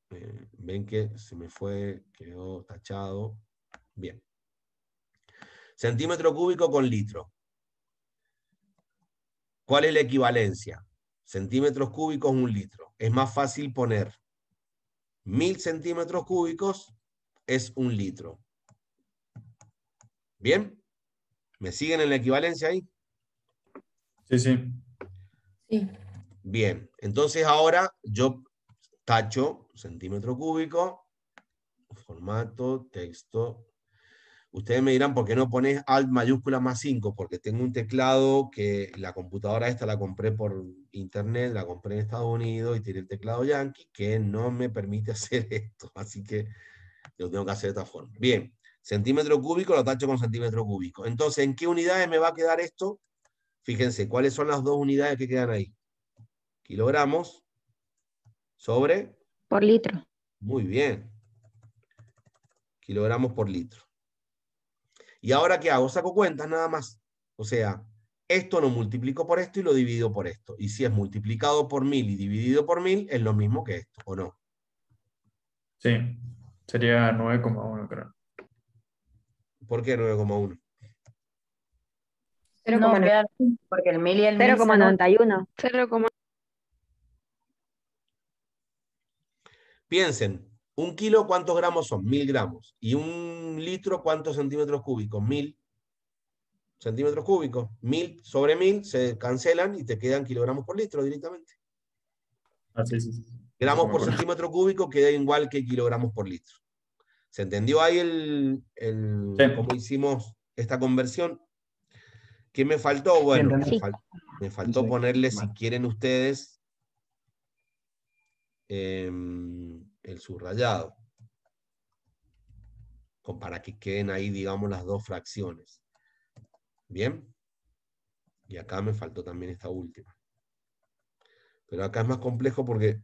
Eh, ven que se me fue, quedó tachado. Bien. Centímetro cúbico con litro. ¿Cuál es la equivalencia? Centímetros cúbicos, un litro. Es más fácil poner mil centímetros cúbicos es un litro. ¿Bien? ¿Me siguen en la equivalencia ahí? Sí, sí. Bien, entonces ahora yo tacho centímetro cúbico, formato, texto. Ustedes me dirán, ¿por qué no pones Alt mayúscula más 5? Porque tengo un teclado que la computadora esta la compré por internet, la compré en Estados Unidos y tiene el teclado Yankee que no me permite hacer esto. Así que lo tengo que hacer de esta forma. Bien, Centímetro cúbico lo tacho con centímetro cúbico. Entonces, ¿en qué unidades me va a quedar esto? Fíjense, ¿cuáles son las dos unidades que quedan ahí? Kilogramos sobre... Por litro. Muy bien. Kilogramos por litro. ¿Y ahora qué hago? Saco cuentas nada más. O sea, esto lo multiplico por esto y lo divido por esto. Y si es multiplicado por mil y dividido por mil, es lo mismo que esto, ¿o no? Sí, sería 9,1 creo. ¿Por qué 9,1? 0,91 no, porque el mil y el 0,91. Piensen, un kilo, ¿cuántos gramos son? Mil gramos. ¿Y un litro, cuántos centímetros cúbicos? Mil centímetros cúbicos. Mil sobre mil se cancelan y te quedan kilogramos por litro directamente. Así ah, Gramos por centímetro cúbico queda igual que kilogramos por litro. ¿Se entendió ahí el, cómo hicimos esta conversión? ¿Qué me faltó? Bueno, me, faltó ponerle, si quieren ustedes, em, el subrayado. para que queden ahí, digamos, las dos fracciones. ¿Bien? Y acá me faltó también esta última. Pero acá es más complejo porque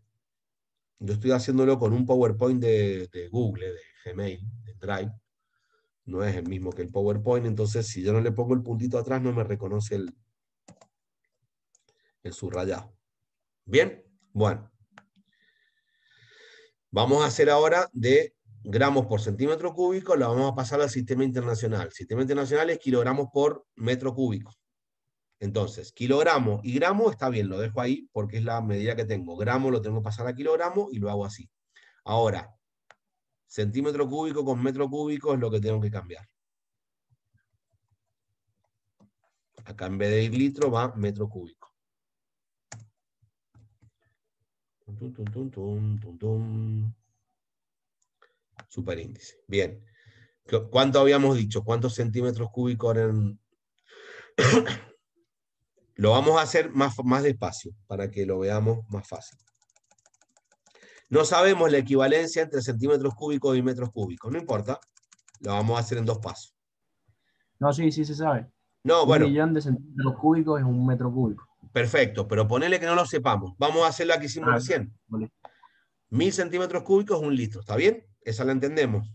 yo estoy haciéndolo con un PowerPoint de, Google, de Gmail, de Drive. No es el mismo que el PowerPoint, entonces si yo no le pongo el puntito atrás no me reconoce el, el subrayado. Bien, bueno. Vamos a hacer ahora de gramos por centímetro cúbico, la vamos a pasar al sistema internacional. sistema internacional es kilogramos por metro cúbico. Entonces, kilogramo y gramo está bien, lo dejo ahí porque es la medida que tengo. Gramo lo tengo que pasar a kilogramo y lo hago así. Ahora, centímetro cúbico con metro cúbico es lo que tengo que cambiar. Acá en vez de litro va metro cúbico. Superíndice. Bien. ¿Cuánto habíamos dicho? ¿Cuántos centímetros cúbicos eran lo vamos a hacer más, más despacio para que lo veamos más fácil. No sabemos la equivalencia entre centímetros cúbicos y metros cúbicos. No importa. Lo vamos a hacer en dos pasos. No, sí, sí se sabe. No, un bueno. Un millón de centímetros cúbicos es un metro cúbico. Perfecto, pero ponele que no lo sepamos. Vamos a hacer la que hicimos ah, recién. Mil centímetros cúbicos es un litro. ¿Está bien? Esa la entendemos.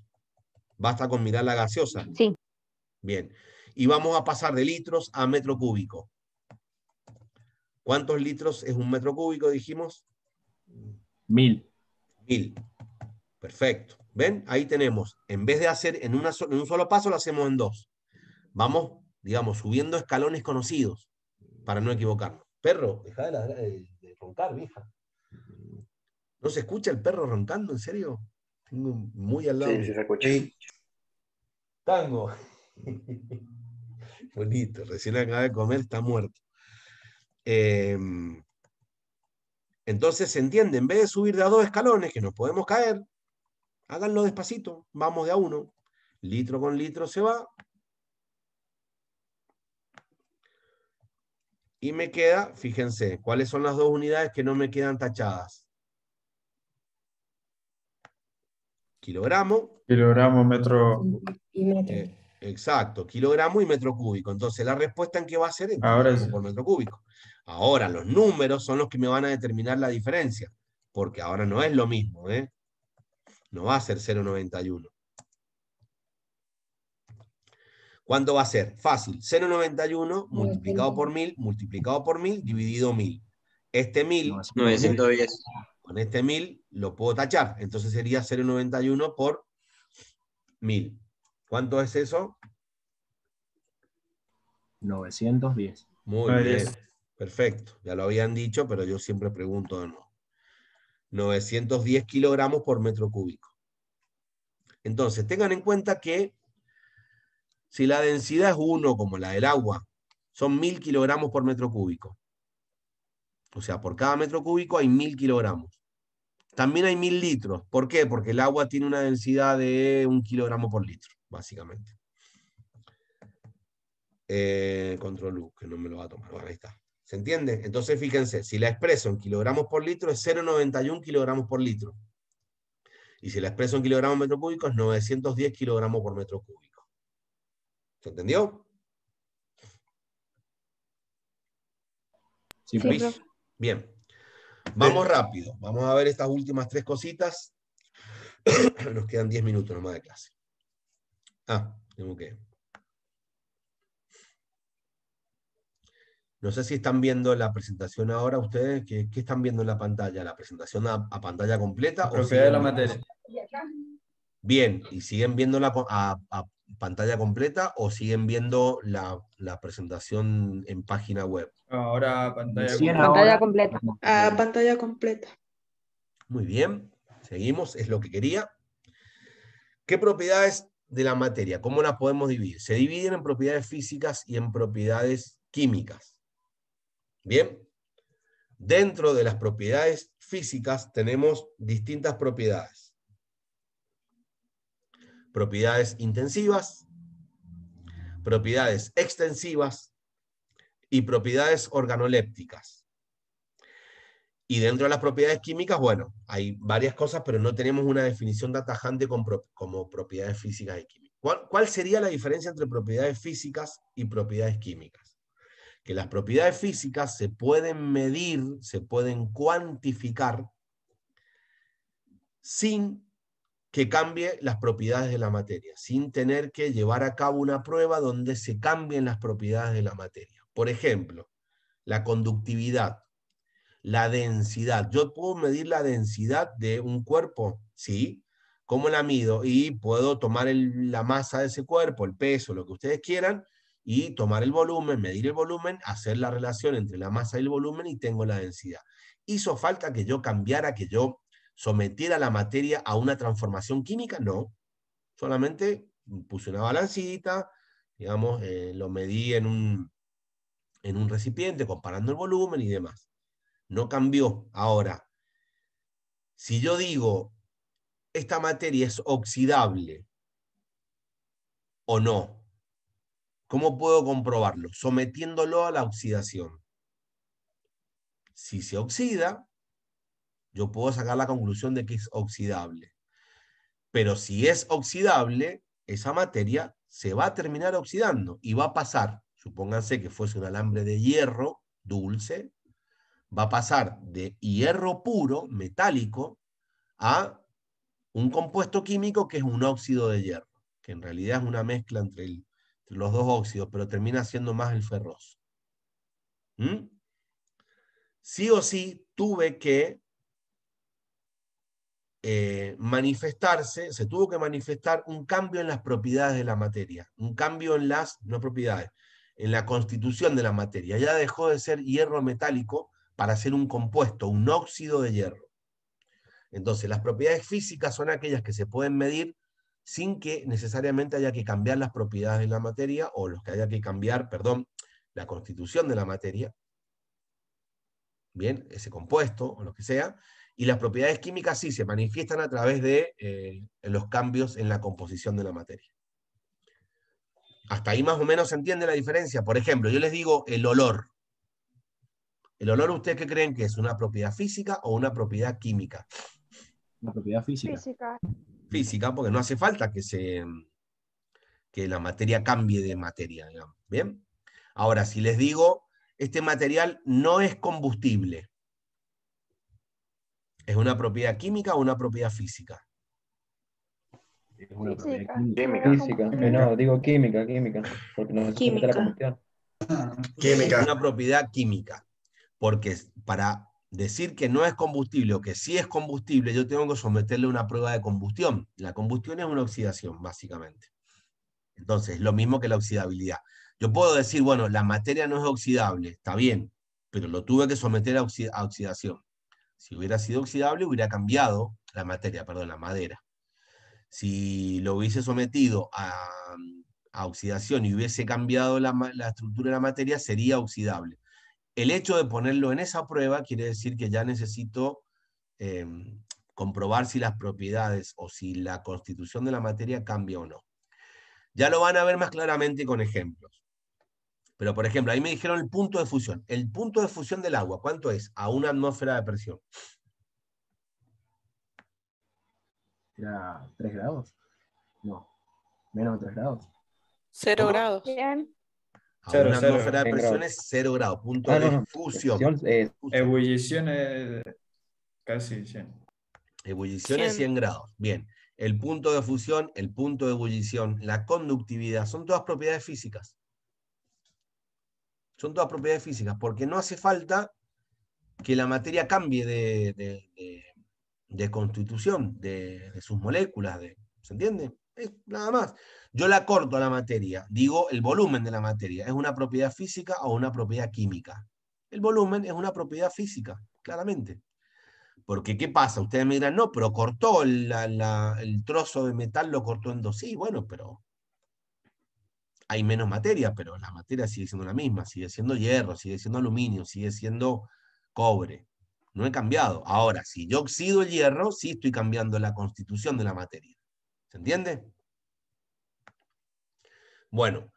Basta con mirar la gaseosa. Sí. Bien. Y vamos a pasar de litros a metro cúbico. ¿Cuántos litros es un metro cúbico, dijimos? Mil. Mil. Perfecto. ¿Ven? Ahí tenemos. En vez de hacer en, un solo paso, lo hacemos en dos. Vamos, digamos, subiendo escalones conocidos para no equivocarnos. Perro, deja de, roncar, vieja. ¿No se escucha el perro roncando? ¿En serio? Tengo muy al lado. Sí, se escucha. Tango. Bonito, recién acaba de comer, está muerto. Em, entonces se entiende, en vez de subir de a dos escalones, que nos podemos caer, háganlo despacito, vamos de a uno, litro con litro se va. Y me queda, fíjense, ¿cuáles son las dos unidades que no me quedan tachadas? Kilogramo. Kilogramo, metro. Y metro. Eh, Exacto, kilogramo y metro cúbico. Entonces, la respuesta en qué va a ser es Ahora por metro cúbico. Ahora, los números son los que me van a determinar la diferencia, porque ahora no es lo mismo, ¿eh? No va a ser 0,91. ¿Cuánto va a ser? Fácil, 0,91 multiplicado por 1000, multiplicado por 1000, dividido 1000. Este 1000... Con este 1000 lo puedo tachar, entonces sería 0,91 por 1000. ¿Cuánto es eso? 910. Muy bien. Perfecto. Ya lo habían dicho, pero yo siempre pregunto de nuevo. 910 kilogramos por metro cúbico. Entonces, tengan en cuenta que si la densidad es 1, como la del agua, son 1000 kilogramos por metro cúbico. O sea, por cada metro cúbico hay 1000 kilogramos. También hay 1000 litros. ¿Por qué? Porque el agua tiene una densidad de 1 kilogramo por litro básicamente. Eh, control U, que no me lo va a tomar. ahí está. ¿Se entiende? Entonces, fíjense, si la expreso en kilogramos por litro es 0,91 kilogramos por litro. Y si la expreso en kilogramos metro cúbico es 910 kilogramos por metro cúbico. ¿Se entendió? Sí, Bien. Vamos rápido. Vamos a ver estas últimas tres cositas. Nos quedan 10 minutos nomás de clase. Ah, tengo que. No sé si están viendo la presentación ahora ustedes. ¿Qué, están viendo en la pantalla? ¿La presentación a, pantalla completa? o de la materia. Bien, ¿y siguen viendo la, a, pantalla completa o siguen viendo la, presentación en página web? Ahora pantalla, pantalla completa. A ah, pantalla completa. Muy bien, seguimos, es lo que quería. ¿Qué propiedades de la materia, ¿cómo las podemos dividir? Se dividen en propiedades físicas y en propiedades químicas. Bien, dentro de las propiedades físicas tenemos distintas propiedades. Propiedades intensivas, propiedades extensivas y propiedades organolépticas. Y dentro de las propiedades químicas, bueno, hay varias cosas, pero no tenemos una definición de atajante como propiedades físicas y químicas. ¿Cuál, ¿Cuál sería la diferencia entre propiedades físicas y propiedades químicas? Que las propiedades físicas se pueden medir, se pueden cuantificar sin que cambie las propiedades de la materia, sin tener que llevar a cabo una prueba donde se cambien las propiedades de la materia. Por ejemplo, la conductividad. La densidad. Yo puedo medir la densidad de un cuerpo, ¿sí? ¿Cómo la mido? Y puedo tomar la masa de ese cuerpo, el peso, lo que ustedes quieran, y tomar el volumen, medir el volumen, hacer la relación entre la masa y el volumen y tengo la densidad. ¿Hizo falta que yo cambiara, que yo sometiera la materia a una transformación química? No. Solamente puse una balancita, digamos, eh, lo medí en un, en un recipiente comparando el volumen y demás no cambió. Ahora, si yo digo, esta materia es oxidable o no, ¿cómo puedo comprobarlo? Sometiéndolo a la oxidación. Si se oxida, yo puedo sacar la conclusión de que es oxidable. Pero si es oxidable, esa materia se va a terminar oxidando y va a pasar, supónganse que fuese un alambre de hierro dulce, va a pasar de hierro puro, metálico, a un compuesto químico que es un óxido de hierro, que en realidad es una mezcla entre, los dos óxidos, pero termina siendo más el ferroso. ¿Mm? Sí o sí tuve que eh, manifestarse, se tuvo que manifestar un cambio en las propiedades de la materia, un cambio en las, no propiedades, en la constitución de la materia. Ya dejó de ser hierro metálico para hacer un compuesto, un óxido de hierro. Entonces, las propiedades físicas son aquellas que se pueden medir sin que necesariamente haya que cambiar las propiedades de la materia o los que haya que cambiar, perdón, la constitución de la materia, bien, ese compuesto o lo que sea, y las propiedades químicas sí se manifiestan a través de eh, los cambios en la composición de la materia. Hasta ahí más o menos se entiende la diferencia. Por ejemplo, yo les digo el olor. ¿El olor ¿ustedes qué creen que es? ¿Una propiedad física o una propiedad química? Una propiedad física. Física. Física, porque no hace falta que, se, que la materia cambie de materia. ¿Bien? Ahora, si les digo, este material no es combustible. ¿Es una propiedad química o una propiedad física? Es una propiedad química. Eh, no, digo química, química. química. la combustión. Química. Es una propiedad química porque para decir que no es combustible o que sí es combustible, yo tengo que someterle una prueba de combustión. La combustión es una oxidación, básicamente. Entonces, lo mismo que la oxidabilidad. Yo puedo decir, bueno, la materia no es oxidable, está bien, pero lo tuve que someter a, oxidación. Si hubiera sido oxidable, hubiera cambiado la materia, perdón, la madera. Si lo hubiese sometido a, oxidación y hubiese cambiado la estructura de la materia, sería oxidable el hecho de ponerlo en esa prueba quiere decir que ya necesito em, comprobar si las propiedades o si la constitución de la materia cambia o no. Ya lo van a ver más claramente con ejemplos. Pero, por ejemplo, ahí me dijeron el punto de fusión. El punto de fusión del agua, ¿cuánto es? A una atmósfera de presión. ¿Era grados? No, menos de 3 grados. Cero grados. Bien. A una atmósfera de presión es cero grados, punto ah, de eh, fusión. ebullición es casi 100. Ebullición es 100 grados. Bien, el punto de fusión, el punto de ebullición, la conductividad, son todas propiedades físicas. Son todas propiedades físicas, porque no hace falta que la materia cambie de, de constitución, de, sus moléculas, ¿se entiende? nada más. Yo la corto a la materia, digo el volumen de la materia. ¿Es una propiedad física o una propiedad química? El volumen es una propiedad física, claramente. Porque, ¿qué pasa? Ustedes me dirán, no, pero cortó el, el trozo de metal, lo cortó en dos. Sí, bueno, pero hay menos materia, pero la materia sigue siendo la misma, sigue siendo hierro, sigue siendo aluminio, sigue siendo cobre. No he cambiado. Ahora, si yo oxido el hierro, sí estoy cambiando la constitución de la materia entiende? Bueno,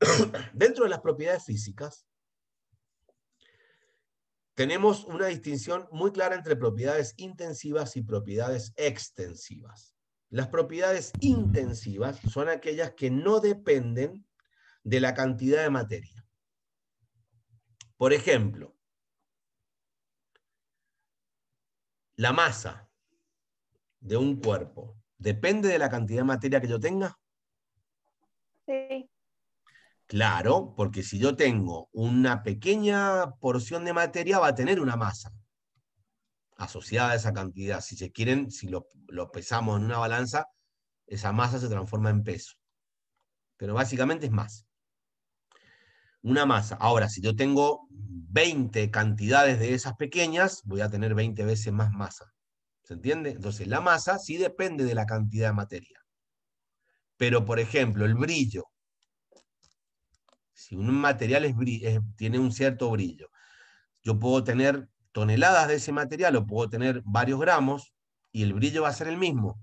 dentro de las propiedades físicas, tenemos una distinción muy clara entre propiedades intensivas y propiedades extensivas. Las propiedades intensivas son aquellas que no dependen de la cantidad de materia. Por ejemplo, la masa de un cuerpo ¿Depende de la cantidad de materia que yo tenga? Sí. Claro, porque si yo tengo una pequeña porción de materia, va a tener una masa asociada a esa cantidad. Si se quieren, si lo, lo pesamos en una balanza, esa masa se transforma en peso. Pero básicamente es más. Una masa. Ahora, si yo tengo 20 cantidades de esas pequeñas, voy a tener 20 veces más masa. ¿Se entiende? Entonces, la masa sí depende de la cantidad de materia. Pero, por ejemplo, el brillo. Si un material es, tiene un cierto brillo, yo puedo tener toneladas de ese material o puedo tener varios gramos y el brillo va a ser el mismo.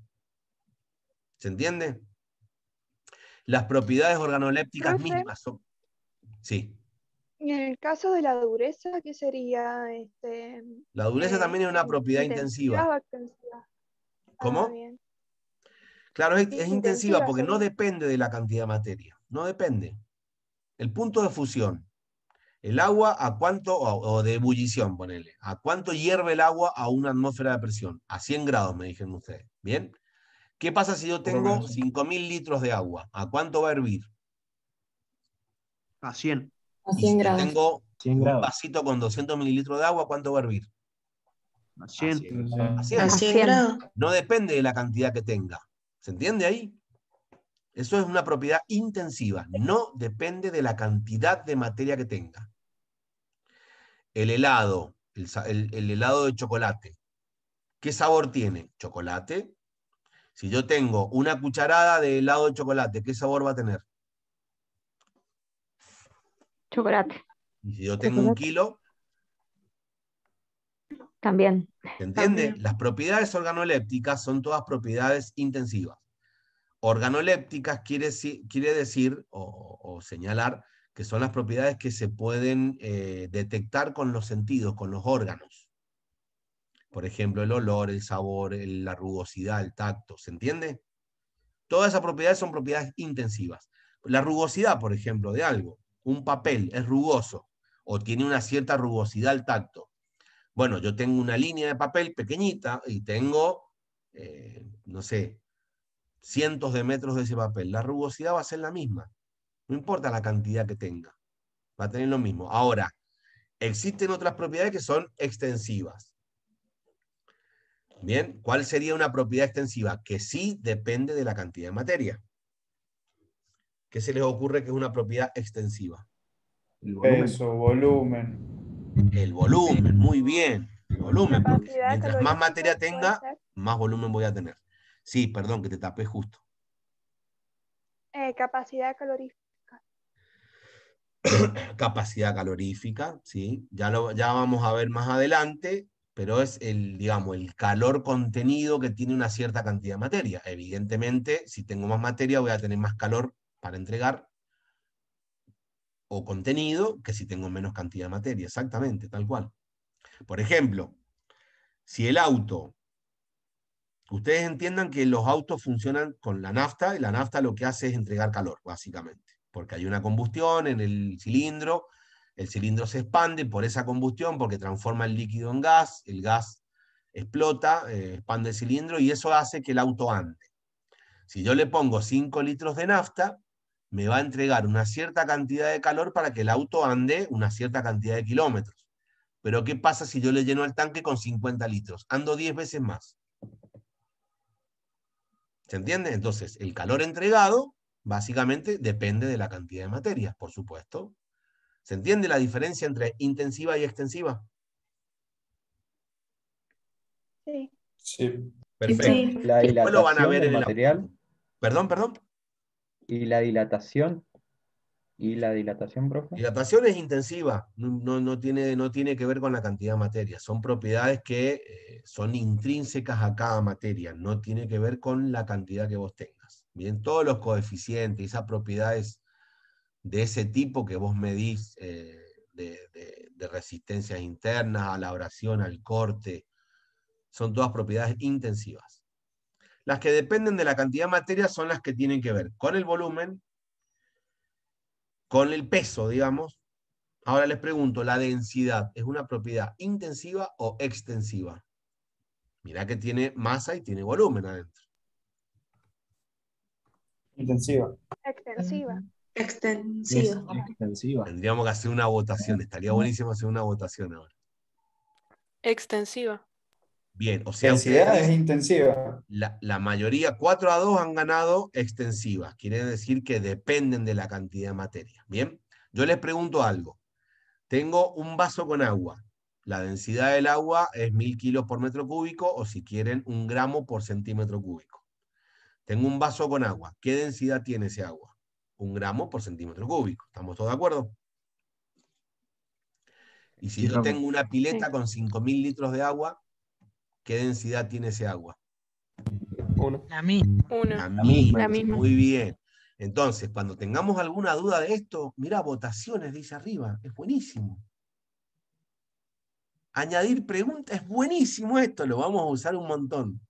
¿Se entiende? Las propiedades organolépticas mismas son... Sí. En el caso de la dureza, ¿qué sería? Este, la dureza eh, también es una propiedad intensiva. Ah, ¿Cómo? claro, es, intensiva, porque no depende de la cantidad de materia, no depende. El punto de fusión, el agua a cuánto, o, de ebullición, ponele, a cuánto hierve el agua a una atmósfera de presión, a 100 grados, me dijeron ustedes, ¿bien? ¿Qué pasa si yo tengo 5.000 litros de agua? ¿A cuánto va a hervir? A 100 si tengo un vasito con 200 mililitros de agua, ¿cuánto va a hervir? A 100. No depende de la cantidad que tenga. ¿Se entiende ahí? Eso es una propiedad intensiva. No depende de la cantidad de materia que tenga. El helado, el helado de chocolate. ¿Qué sabor tiene? Chocolate. Si yo tengo una cucharada de helado de chocolate, ¿qué sabor va a tener? Chocolate. Y si yo tengo un kilo. También. ¿Se entiende? Las propiedades organolépticas son todas propiedades intensivas. Organolépticas quiere, quiere decir o, señalar que son las propiedades que se pueden eh, detectar con los sentidos, con los órganos. Por ejemplo, el olor, el sabor, la rugosidad, el tacto. ¿Se entiende? Todas esas propiedades son propiedades intensivas. La rugosidad, por ejemplo, de algo un papel es rugoso o tiene una cierta rugosidad al tacto, bueno, yo tengo una línea de papel pequeñita y tengo, eh, no sé, cientos de metros de ese papel. La rugosidad va a ser la misma. No importa la cantidad que tenga. Va a tener lo mismo. Ahora, existen otras propiedades que son extensivas. Bien, ¿cuál sería una propiedad extensiva? Que sí depende de la cantidad de materia. ¿Qué se les ocurre que es una propiedad extensiva? El volumen. volumen. El volumen, muy bien. volumen, porque mientras más materia tenga, más volumen voy a tener. Sí, perdón, que te tapé justo. Eh, capacidad calorífica. capacidad calorífica, sí. Ya, lo, ya vamos a ver más adelante, pero es el, digamos, el calor contenido que tiene una cierta cantidad de materia. Evidentemente, si tengo más materia, voy a tener más calor para entregar o contenido que si tengo menos cantidad de materia, exactamente, tal cual. Por ejemplo, si el auto, ustedes entiendan que los autos funcionan con la nafta y la nafta lo que hace es entregar calor, básicamente, porque hay una combustión en el cilindro, el cilindro se expande por esa combustión, porque transforma el líquido en gas, el gas explota, eh, expande el cilindro y eso hace que el auto ande. Si yo le pongo 5 litros de nafta, me va a entregar una cierta cantidad de calor para que el auto ande una cierta cantidad de kilómetros. Pero ¿qué pasa si yo le lleno el tanque con 50 litros? Ando 10 veces más. ¿Se entiende? Entonces, el calor entregado básicamente depende de la cantidad de materia, por supuesto. ¿Se entiende la diferencia entre intensiva y extensiva? Sí. Sí. Perfecto. Sí. lo van a ver en el material. Perdón, perdón. ¿Y la dilatación? ¿Y la dilatación, profe? Dilatación es intensiva, no, tiene, no tiene que ver con la cantidad de materia. Son propiedades que eh, son intrínsecas a cada materia, no tiene que ver con la cantidad que vos tengas. Bien, todos los coeficientes, esas propiedades de ese tipo que vos medís, eh, de, resistencia de resistencias internas, a la oración, al corte, son todas propiedades intensivas. Las que dependen de la cantidad de materia son las que tienen que ver con el volumen, con el peso, digamos. Ahora les pregunto, ¿la densidad es una propiedad intensiva o extensiva? Mirá que tiene masa y tiene volumen adentro. Intensiva. Extensiva. Extensiva. Tendríamos que hacer una votación. Estaría buenísimo hacer una votación ahora. Extensiva. Bien, o sea. es intensiva. La, mayoría, 4 a 2, han ganado extensivas. Quiere decir que dependen de la cantidad de materia. Bien, yo les pregunto algo. Tengo un vaso con agua. La densidad del agua es 1000 kilos por metro cúbico o, si quieren, un gramo por centímetro cúbico. Tengo un vaso con agua. ¿Qué densidad tiene ese agua? Un gramo por centímetro cúbico. ¿Estamos todos de acuerdo? Y si yo tengo una pileta con 5000 litros de agua, ¿Qué densidad tiene ese agua? Uno. La misma. Uno. La misma. Muy bien. Entonces, cuando tengamos alguna duda de esto, mira, votaciones, dice arriba, es buenísimo. Añadir preguntas, es buenísimo esto, lo vamos a usar un montón,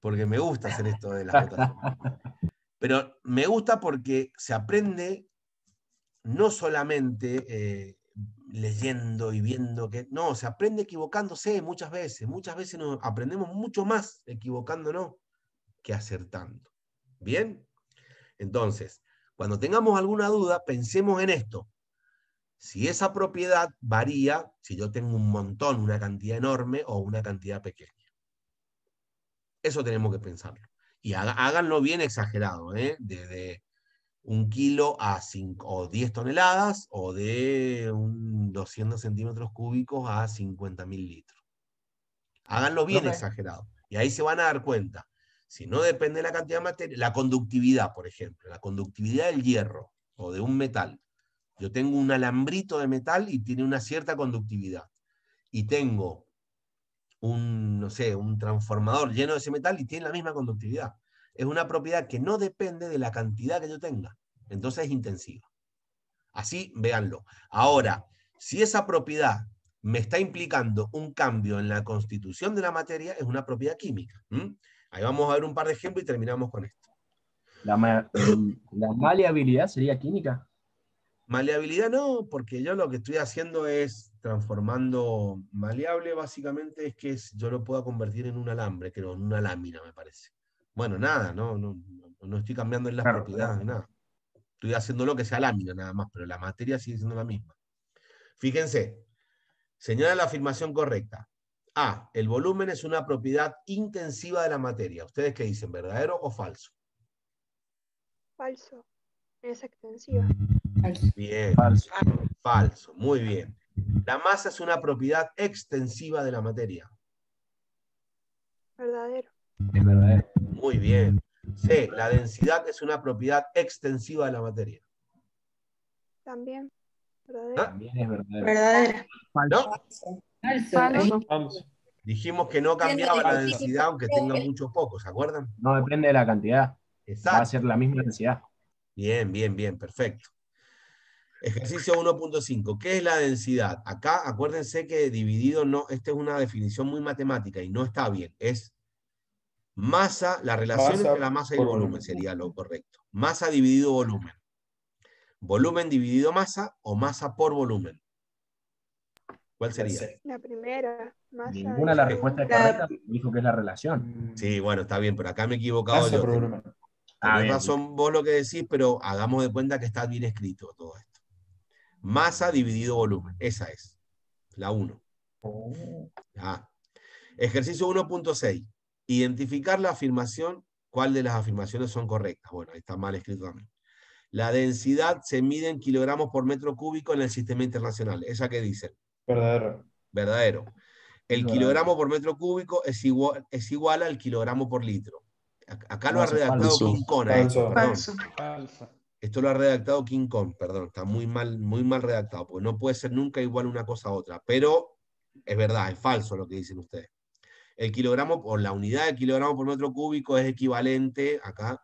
porque me gusta hacer esto de las votaciones. Pero me gusta porque se aprende no solamente eh, leyendo y viendo que no, se aprende equivocándose muchas veces, muchas veces aprendemos mucho más equivocándonos que acertando. ¿Bien? Entonces, cuando tengamos alguna duda, pensemos en esto. Si esa propiedad varía, si yo tengo un montón, una cantidad enorme o una cantidad pequeña. Eso tenemos que pensarlo. Y háganlo bien exagerado, ¿eh? un kilo a 5 o 10 toneladas o de 200 centímetros cúbicos a 50 mil litros. Háganlo bien exagerado. Y ahí se van a dar cuenta. Si no depende de la cantidad de materia, la conductividad, por ejemplo, la conductividad del hierro o de un metal. Yo tengo un alambrito de metal y tiene una cierta conductividad. Y tengo un, no sé, un transformador lleno de ese metal y tiene la misma conductividad es una propiedad que no depende de la cantidad que yo tenga. Entonces es intensiva. Así, véanlo. Ahora, si esa propiedad me está implicando un cambio en la constitución de la materia, es una propiedad química. Ahí vamos a ver un par de ejemplos y terminamos con esto. La, maleabilidad sería química. Maleabilidad no, porque yo lo que estoy haciendo es transformando maleable, básicamente es que yo lo pueda convertir en un alambre, creo, en una lámina, me parece. Bueno, nada, no, no, estoy cambiando en las propiedades, nada. Estoy haciendo lo que sea lámina nada más, pero la materia sigue siendo la misma. Fíjense, señala la afirmación correcta. A, el volumen es una propiedad intensiva de la materia. ¿Ustedes qué dicen, verdadero o falso? Falso. Es extensiva. Falso. Bien. Falso. Falso. Muy bien. La masa es una propiedad extensiva de la materia. Verdadero. Es verdadero. Muy bien. Sí, La densidad es una propiedad extensiva de la materia. También. ¿Ah? También es verdadera. Verdadera. ¿No? Dijimos que no cambiaba la densidad aunque tenga muchos pocos, ¿se acuerdan? No depende de la cantidad. Exacto. Va a ser la misma densidad. Bien, bien, bien, perfecto. Ejercicio 1.5. ¿Qué es la densidad? Acá acuérdense que dividido no, esta es una definición muy matemática y no está bien. Es Masa, la relación entre la masa y el volumen, sería lo correcto. Masa dividido volumen. Volumen dividido masa o masa por volumen. ¿Cuál sería? La primera. Ninguna de las respuestas es correcta, dijo que es la relación. Mm. Sí, bueno, está bien, pero acá me he equivocado yo. Ah, razón vos lo que decís, pero hagamos de cuenta que está bien escrito todo esto. Masa dividido volumen, esa es. La 1. Ah. Ejercicio 1.6. Identificar la afirmación, cuál de las afirmaciones son correctas. Bueno, ahí está mal escrito también. La densidad se mide en kilogramos por metro cúbico en el sistema internacional. ¿Esa que dice? Verdadero. Verdadero. El kilogramo por metro cúbico es igual, es igual al kilogramo por litro. Acá lo ha redactado King Kong. ¿eh? Esto lo ha redactado King Kong, perdón. Está muy mal, muy mal redactado, porque no puede ser nunca igual una cosa a otra. Pero es verdad, es falso lo que dicen ustedes el kilogramo o la unidad de kilogramo por metro cúbico es equivalente, acá,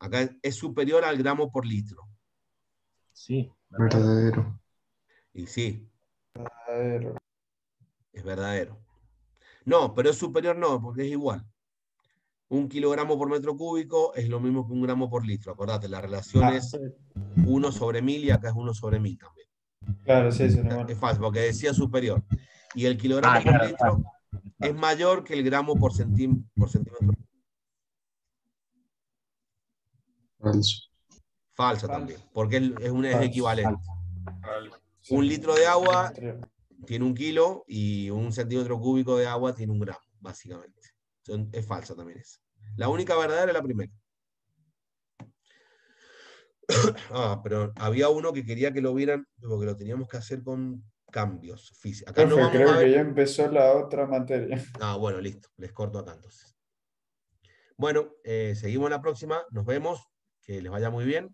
acá es superior al gramo por litro. Sí. Verdadero. Y sí. Es verdadero. No, pero es superior no, porque es igual. Un kilogramo por metro cúbico es lo mismo que un gramo por litro. Acordate, la relación ah. es 1 sobre 1000 y acá es uno sobre 1000 también. Claro, sí, sí. Es fácil, porque decía superior. Y el kilogramo ah, por litro es mayor que el gramo por, centímetro. Falso. Falsa también, porque es, una, equivalente. Un litro de agua tiene un kilo y un centímetro cúbico de agua tiene un gramo, básicamente. es falsa también esa. La única verdadera es la primera. Ah, pero había uno que quería que lo vieran, porque lo teníamos que hacer con, cambios físicos. Acá creo que ya empezó la otra materia. Ah, bueno, listo, les corto acá entonces. Bueno, eh, seguimos la próxima, nos vemos, que les vaya muy bien.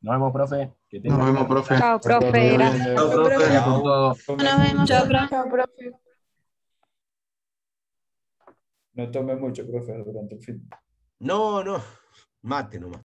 Nos vemos, profe. nos vemos, profe. Chao, profe. Gracias. Chao, profe. Nos Chao, profe. No tome mucho, profe, durante el fin. No, no, mate nomás.